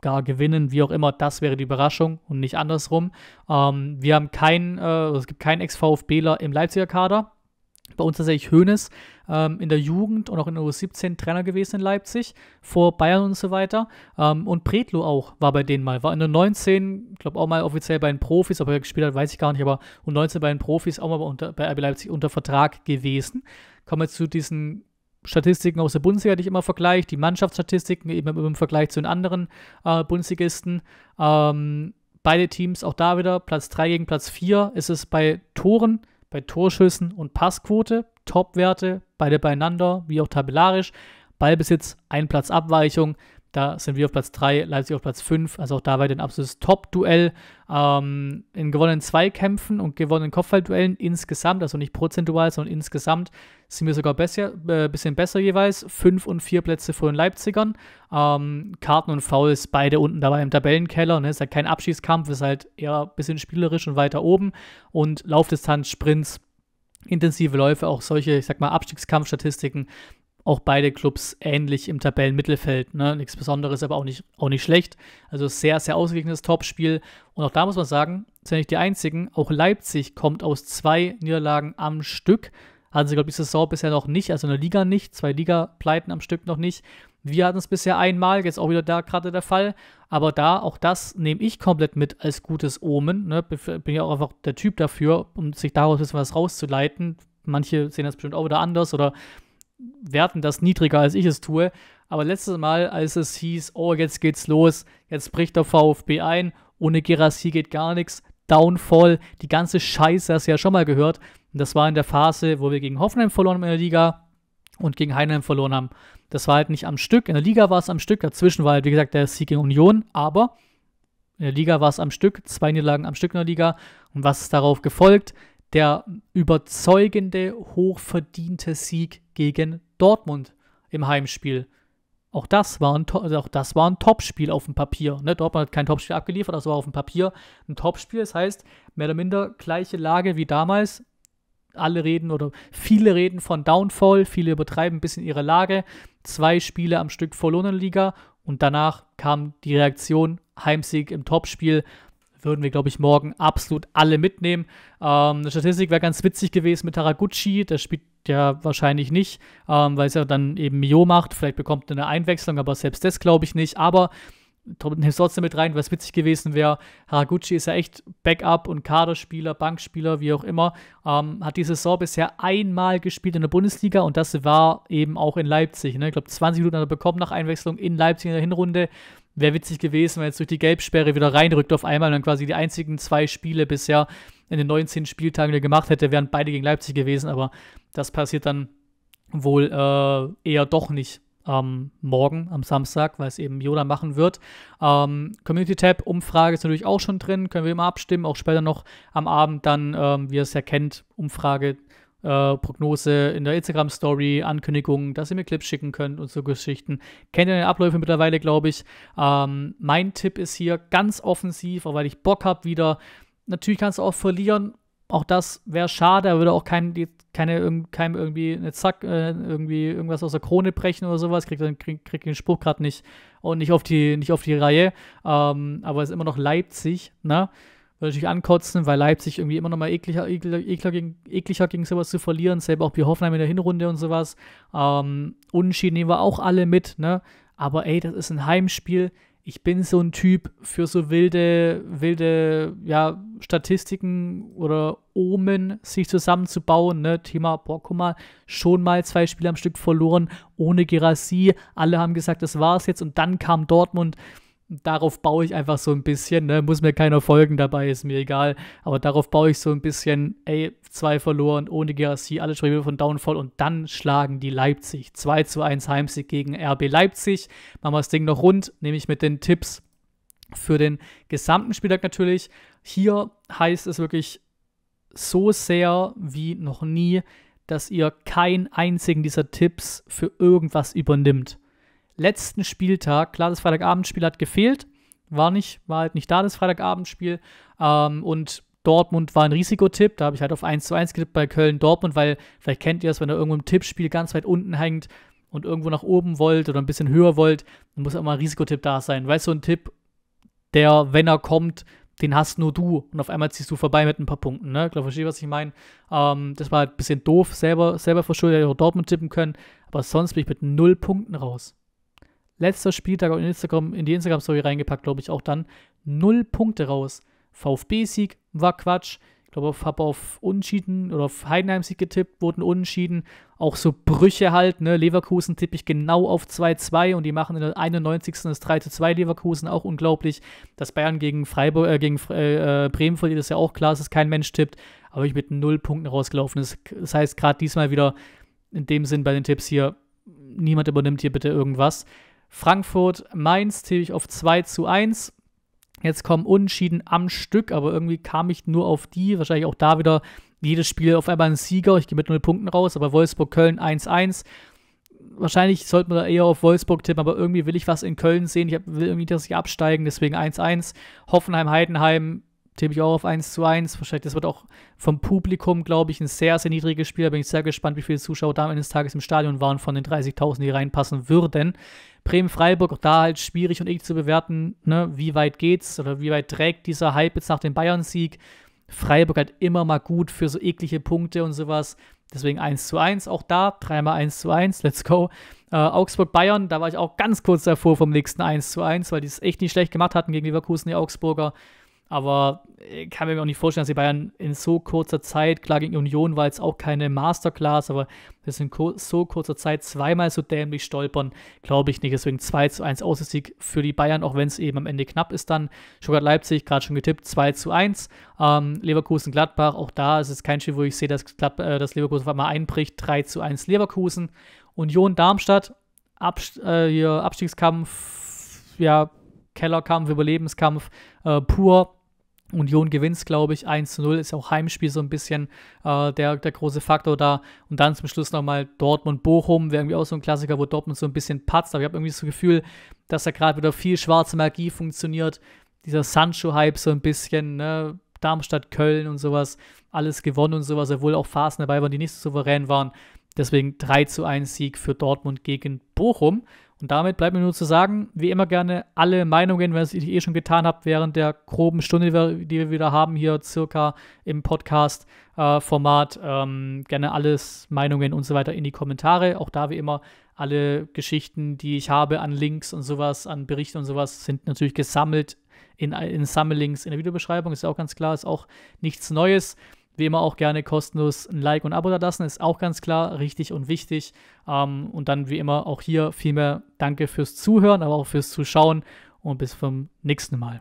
gar gewinnen, wie auch immer, das wäre die Überraschung und nicht andersrum. Ähm, wir haben keinen, äh, es gibt keinen Ex-VfBler im Leipziger Kader, bei uns tatsächlich Hoeneß, ähm, in der Jugend und auch in der U17 Trainer gewesen in Leipzig, vor Bayern und so weiter. Ähm, und Predlo auch war bei denen mal, war in der 19, ich glaube auch mal offiziell bei den Profis, ob er gespielt hat, weiß ich gar nicht, aber und 19 bei den Profis auch mal unter, bei RB Leipzig unter Vertrag gewesen. Kommen wir zu diesen Statistiken aus der Bundesliga, die ich immer vergleiche, die Mannschaftsstatistiken eben im Vergleich zu den anderen äh, Bundesligisten. Ähm, beide Teams auch da wieder Platz 3 gegen Platz 4 ist es bei Toren, bei Torschüssen und Passquote. Top-Werte, beide beieinander, wie auch tabellarisch. Ballbesitz, ein Platz Abweichung. Da sind wir auf Platz 3, Leipzig auf Platz 5. Also auch dabei ein absolutes Top-Duell. Ähm, in gewonnenen Zweikämpfen und gewonnenen Kopfballduellen insgesamt, also nicht prozentual, sondern insgesamt, sind wir sogar ein äh, bisschen besser jeweils. 5 und 4 Plätze vor den Leipzigern. Ähm, Karten und Fouls beide unten dabei im Tabellenkeller. Ne? Ist halt kein Abschießkampf, ist halt eher ein bisschen spielerisch und weiter oben. Und Laufdistanz, Sprints, intensive Läufe, auch solche, ich sag mal, Abstiegskampfstatistiken, auch beide Clubs ähnlich im Tabellenmittelfeld. Ne? Nichts Besonderes, aber auch nicht, auch nicht schlecht. Also sehr, sehr ausgeglichenes Topspiel. Und auch da muss man sagen, sind nicht die einzigen. Auch Leipzig kommt aus zwei Niederlagen am Stück. Hatten sie, glaube ich, die Saison bisher noch nicht, also in der Liga nicht. Zwei Liga-Pleiten am Stück noch nicht. Wir hatten es bisher einmal, jetzt auch wieder da gerade der Fall. Aber da, auch das nehme ich komplett mit als gutes Omen. Ne? Bin ja auch einfach der Typ dafür, um sich daraus ein bisschen was rauszuleiten. Manche sehen das bestimmt auch wieder anders oder werten das niedriger, als ich es tue. Aber letztes Mal, als es hieß, oh, jetzt geht's los, jetzt bricht der VfB ein, ohne Gerassi geht gar nichts, Downfall, die ganze Scheiße hast du ja schon mal gehört. Und das war in der Phase, wo wir gegen Hoffenheim verloren haben in der Liga, und gegen Heinheim verloren haben. Das war halt nicht am Stück. In der Liga war es am Stück. Dazwischen war halt, wie gesagt, der Sieg gegen Union. Aber in der Liga war es am Stück. Zwei Niederlagen am Stück in der Liga. Und was ist darauf gefolgt? Der überzeugende, hochverdiente Sieg gegen Dortmund im Heimspiel. Auch das war ein, also auch das war ein Topspiel auf dem Papier. Ne? Dortmund hat kein Topspiel abgeliefert, das war auf dem Papier ein Topspiel. Das heißt, mehr oder minder gleiche Lage wie damals alle reden oder viele reden von Downfall, viele übertreiben ein bisschen ihre Lage. Zwei Spiele am Stück verloren Liga und danach kam die Reaktion, Heimsieg im Topspiel. Würden wir, glaube ich, morgen absolut alle mitnehmen. Ähm, eine Statistik wäre ganz witzig gewesen mit Haraguchi. Der spielt ja wahrscheinlich nicht, ähm, weil es ja dann eben Mio macht. Vielleicht bekommt er eine Einwechslung, aber selbst das glaube ich nicht. Aber nimmst trotzdem mit rein, was witzig gewesen wäre. Haraguchi ist ja echt Backup und Kaderspieler, Bankspieler, wie auch immer. Ähm, hat die Saison bisher einmal gespielt in der Bundesliga und das war eben auch in Leipzig. Ne? Ich glaube, 20 Minuten hat er bekommen nach Einwechslung in Leipzig in der Hinrunde. Wäre witzig gewesen, wenn er jetzt durch die Gelbsperre wieder reinrückt auf einmal und dann quasi die einzigen zwei Spiele bisher in den 19 Spieltagen, die er gemacht hätte, wären beide gegen Leipzig gewesen, aber das passiert dann wohl äh, eher doch nicht ähm, morgen am Samstag, weil es eben Yoda machen wird. Ähm, Community Tab Umfrage ist natürlich auch schon drin, können wir immer abstimmen, auch später noch am Abend dann, ähm, wie ihr es ja kennt, Umfrage, äh, Prognose in der Instagram Story, Ankündigungen, dass ihr mir Clips schicken könnt und so Geschichten. Kennt ihr den Abläufe mittlerweile, glaube ich. Ähm, mein Tipp ist hier ganz offensiv, auch weil ich Bock habe wieder. Natürlich kannst du auch verlieren auch das wäre schade, er würde auch kein, die, keine, keinem irgendwie eine Zack, äh, irgendwie irgendwas aus der Krone brechen oder sowas, kriegt krieg, krieg den Spruch gerade nicht und nicht auf die, nicht auf die Reihe. Ähm, aber es ist immer noch Leipzig, ne? Würde ich ankotzen, weil Leipzig irgendwie immer noch mal ekliger, ekliger, ekliger, gegen, ekliger gegen sowas zu verlieren, selber auch wie Hoffenheim in der Hinrunde und sowas. Ähm, Unentschieden nehmen wir auch alle mit, ne? Aber ey, das ist ein Heimspiel, ich bin so ein Typ für so wilde, wilde, ja, Statistiken oder Omen sich zusammenzubauen. Ne? Thema, boah, guck mal, schon mal zwei Spiele am Stück verloren, ohne Gerasie. Alle haben gesagt, das war's jetzt. Und dann kam Dortmund darauf baue ich einfach so ein bisschen, ne? muss mir keiner folgen dabei, ist mir egal, aber darauf baue ich so ein bisschen, ey, zwei verloren, ohne Gerassi, alle Schreiber von Downfall und dann schlagen die Leipzig. 2 zu 1 Heimsieg gegen RB Leipzig, machen wir das Ding noch rund, nehme ich mit den Tipps für den gesamten Spieltag natürlich. Hier heißt es wirklich so sehr wie noch nie, dass ihr keinen einzigen dieser Tipps für irgendwas übernimmt letzten Spieltag. Klar, das Freitagabendspiel hat gefehlt. War nicht, war halt nicht da, das Freitagabendspiel. Ähm, und Dortmund war ein Risikotipp. Da habe ich halt auf 1 zu 1 getippt bei Köln-Dortmund, weil vielleicht kennt ihr das, wenn ihr irgendwo im Tippspiel ganz weit unten hängt und irgendwo nach oben wollt oder ein bisschen höher wollt, dann muss auch mal ein Risikotipp da sein. Weißt du, so ein Tipp, der, wenn er kommt, den hast nur du und auf einmal ziehst du vorbei mit ein paar Punkten. Ne? Ich glaube, verstehe, was ich meine. Ähm, das war halt ein bisschen doof, selber, selber verschuldet, hätte auch Dortmund tippen können, aber sonst bin ich mit null Punkten raus letzter Spieltag in, Instagram, in die Instagram-Story reingepackt, glaube ich, auch dann null Punkte raus. VfB-Sieg war Quatsch. Ich glaube, ich habe auf Unentschieden oder auf Heidenheim-Sieg getippt, wurden Unentschieden. Auch so Brüche halt, ne? Leverkusen tippe ich genau auf 2-2 und die machen in der 91. das 3-2 Leverkusen, auch unglaublich. Dass Bayern gegen, Freiburg, äh, gegen äh, Bremen verliert, ist ja auch klar, dass kein Mensch tippt. Aber ich mit null Punkten rausgelaufen ist. Das heißt, gerade diesmal wieder in dem Sinn bei den Tipps hier, niemand übernimmt hier bitte irgendwas. Frankfurt, Mainz tippe ich auf 2 zu 1. Jetzt kommen Unentschieden am Stück, aber irgendwie kam ich nur auf die. Wahrscheinlich auch da wieder jedes Spiel auf einmal ein Sieger. Ich gehe mit 0 Punkten raus, aber Wolfsburg-Köln 1-1. Wahrscheinlich sollte man da eher auf Wolfsburg tippen, aber irgendwie will ich was in Köln sehen. Ich will irgendwie, dass sie absteigen, deswegen 1-1. Hoffenheim-Heidenheim tippe ich auch auf 1 zu 1. Wahrscheinlich, das wird auch vom Publikum, glaube ich, ein sehr, sehr niedriges Spiel. Da bin ich sehr gespannt, wie viele Zuschauer da am Ende des Tages im Stadion waren von den 30.000, die reinpassen würden. Bremen-Freiburg, auch da halt schwierig und eklig zu bewerten, ne? wie weit geht's oder wie weit trägt dieser Hype jetzt nach dem Bayern-Sieg. Freiburg halt immer mal gut für so eklige Punkte und sowas. Deswegen 1 zu 1, auch da, dreimal 1 zu 1, let's go. Äh, Augsburg-Bayern, da war ich auch ganz kurz davor vom nächsten 1 zu 1, weil die es echt nicht schlecht gemacht hatten gegen Leverkusen, die Augsburger. Aber ich äh, kann mir auch nicht vorstellen, dass die Bayern in so kurzer Zeit, klar gegen Union war jetzt auch keine Masterclass, aber dass in so kurzer Zeit zweimal so dämlich stolpern, glaube ich nicht. Deswegen 2 zu 1 Auswärtssieg für die Bayern, auch wenn es eben am Ende knapp ist dann. Stuttgart Leipzig, gerade schon getippt, 2 zu 1. Ähm, Leverkusen Gladbach, auch da ist es kein Spiel, wo ich sehe, dass, äh, dass Leverkusen auf einmal einbricht. 3 zu 1 Leverkusen. Union Darmstadt, Abst äh, Abstiegskampf, ja, Kellerkampf, Überlebenskampf äh, pur Union gewinnt, glaube ich, 1 zu 0, ist auch Heimspiel so ein bisschen äh, der, der große Faktor da. Und dann zum Schluss nochmal Dortmund-Bochum, wäre irgendwie auch so ein Klassiker, wo Dortmund so ein bisschen patzt. Aber ich habe irgendwie das Gefühl, dass da gerade wieder viel schwarze Magie funktioniert. Dieser Sancho-Hype so ein bisschen, ne? Darmstadt, Köln und sowas, alles gewonnen und sowas, obwohl auch Phasen dabei waren, die nicht so souverän waren. Deswegen 3 zu 1 Sieg für Dortmund gegen Bochum. Und damit bleibt mir nur zu sagen, wie immer gerne alle Meinungen, wenn ihr es eh schon getan habt, während der groben Stunde, die wir wieder haben hier circa im Podcast-Format, äh, ähm, gerne alles Meinungen und so weiter in die Kommentare. Auch da wie immer alle Geschichten, die ich habe an Links und sowas, an Berichten und sowas, sind natürlich gesammelt in, in Sammellinks in der Videobeschreibung. Ist ja auch ganz klar, ist auch nichts Neues. Wie immer auch gerne kostenlos ein Like und Abo da lassen, ist auch ganz klar richtig und wichtig. Ähm, und dann wie immer auch hier viel mehr Danke fürs Zuhören, aber auch fürs Zuschauen und bis zum nächsten Mal.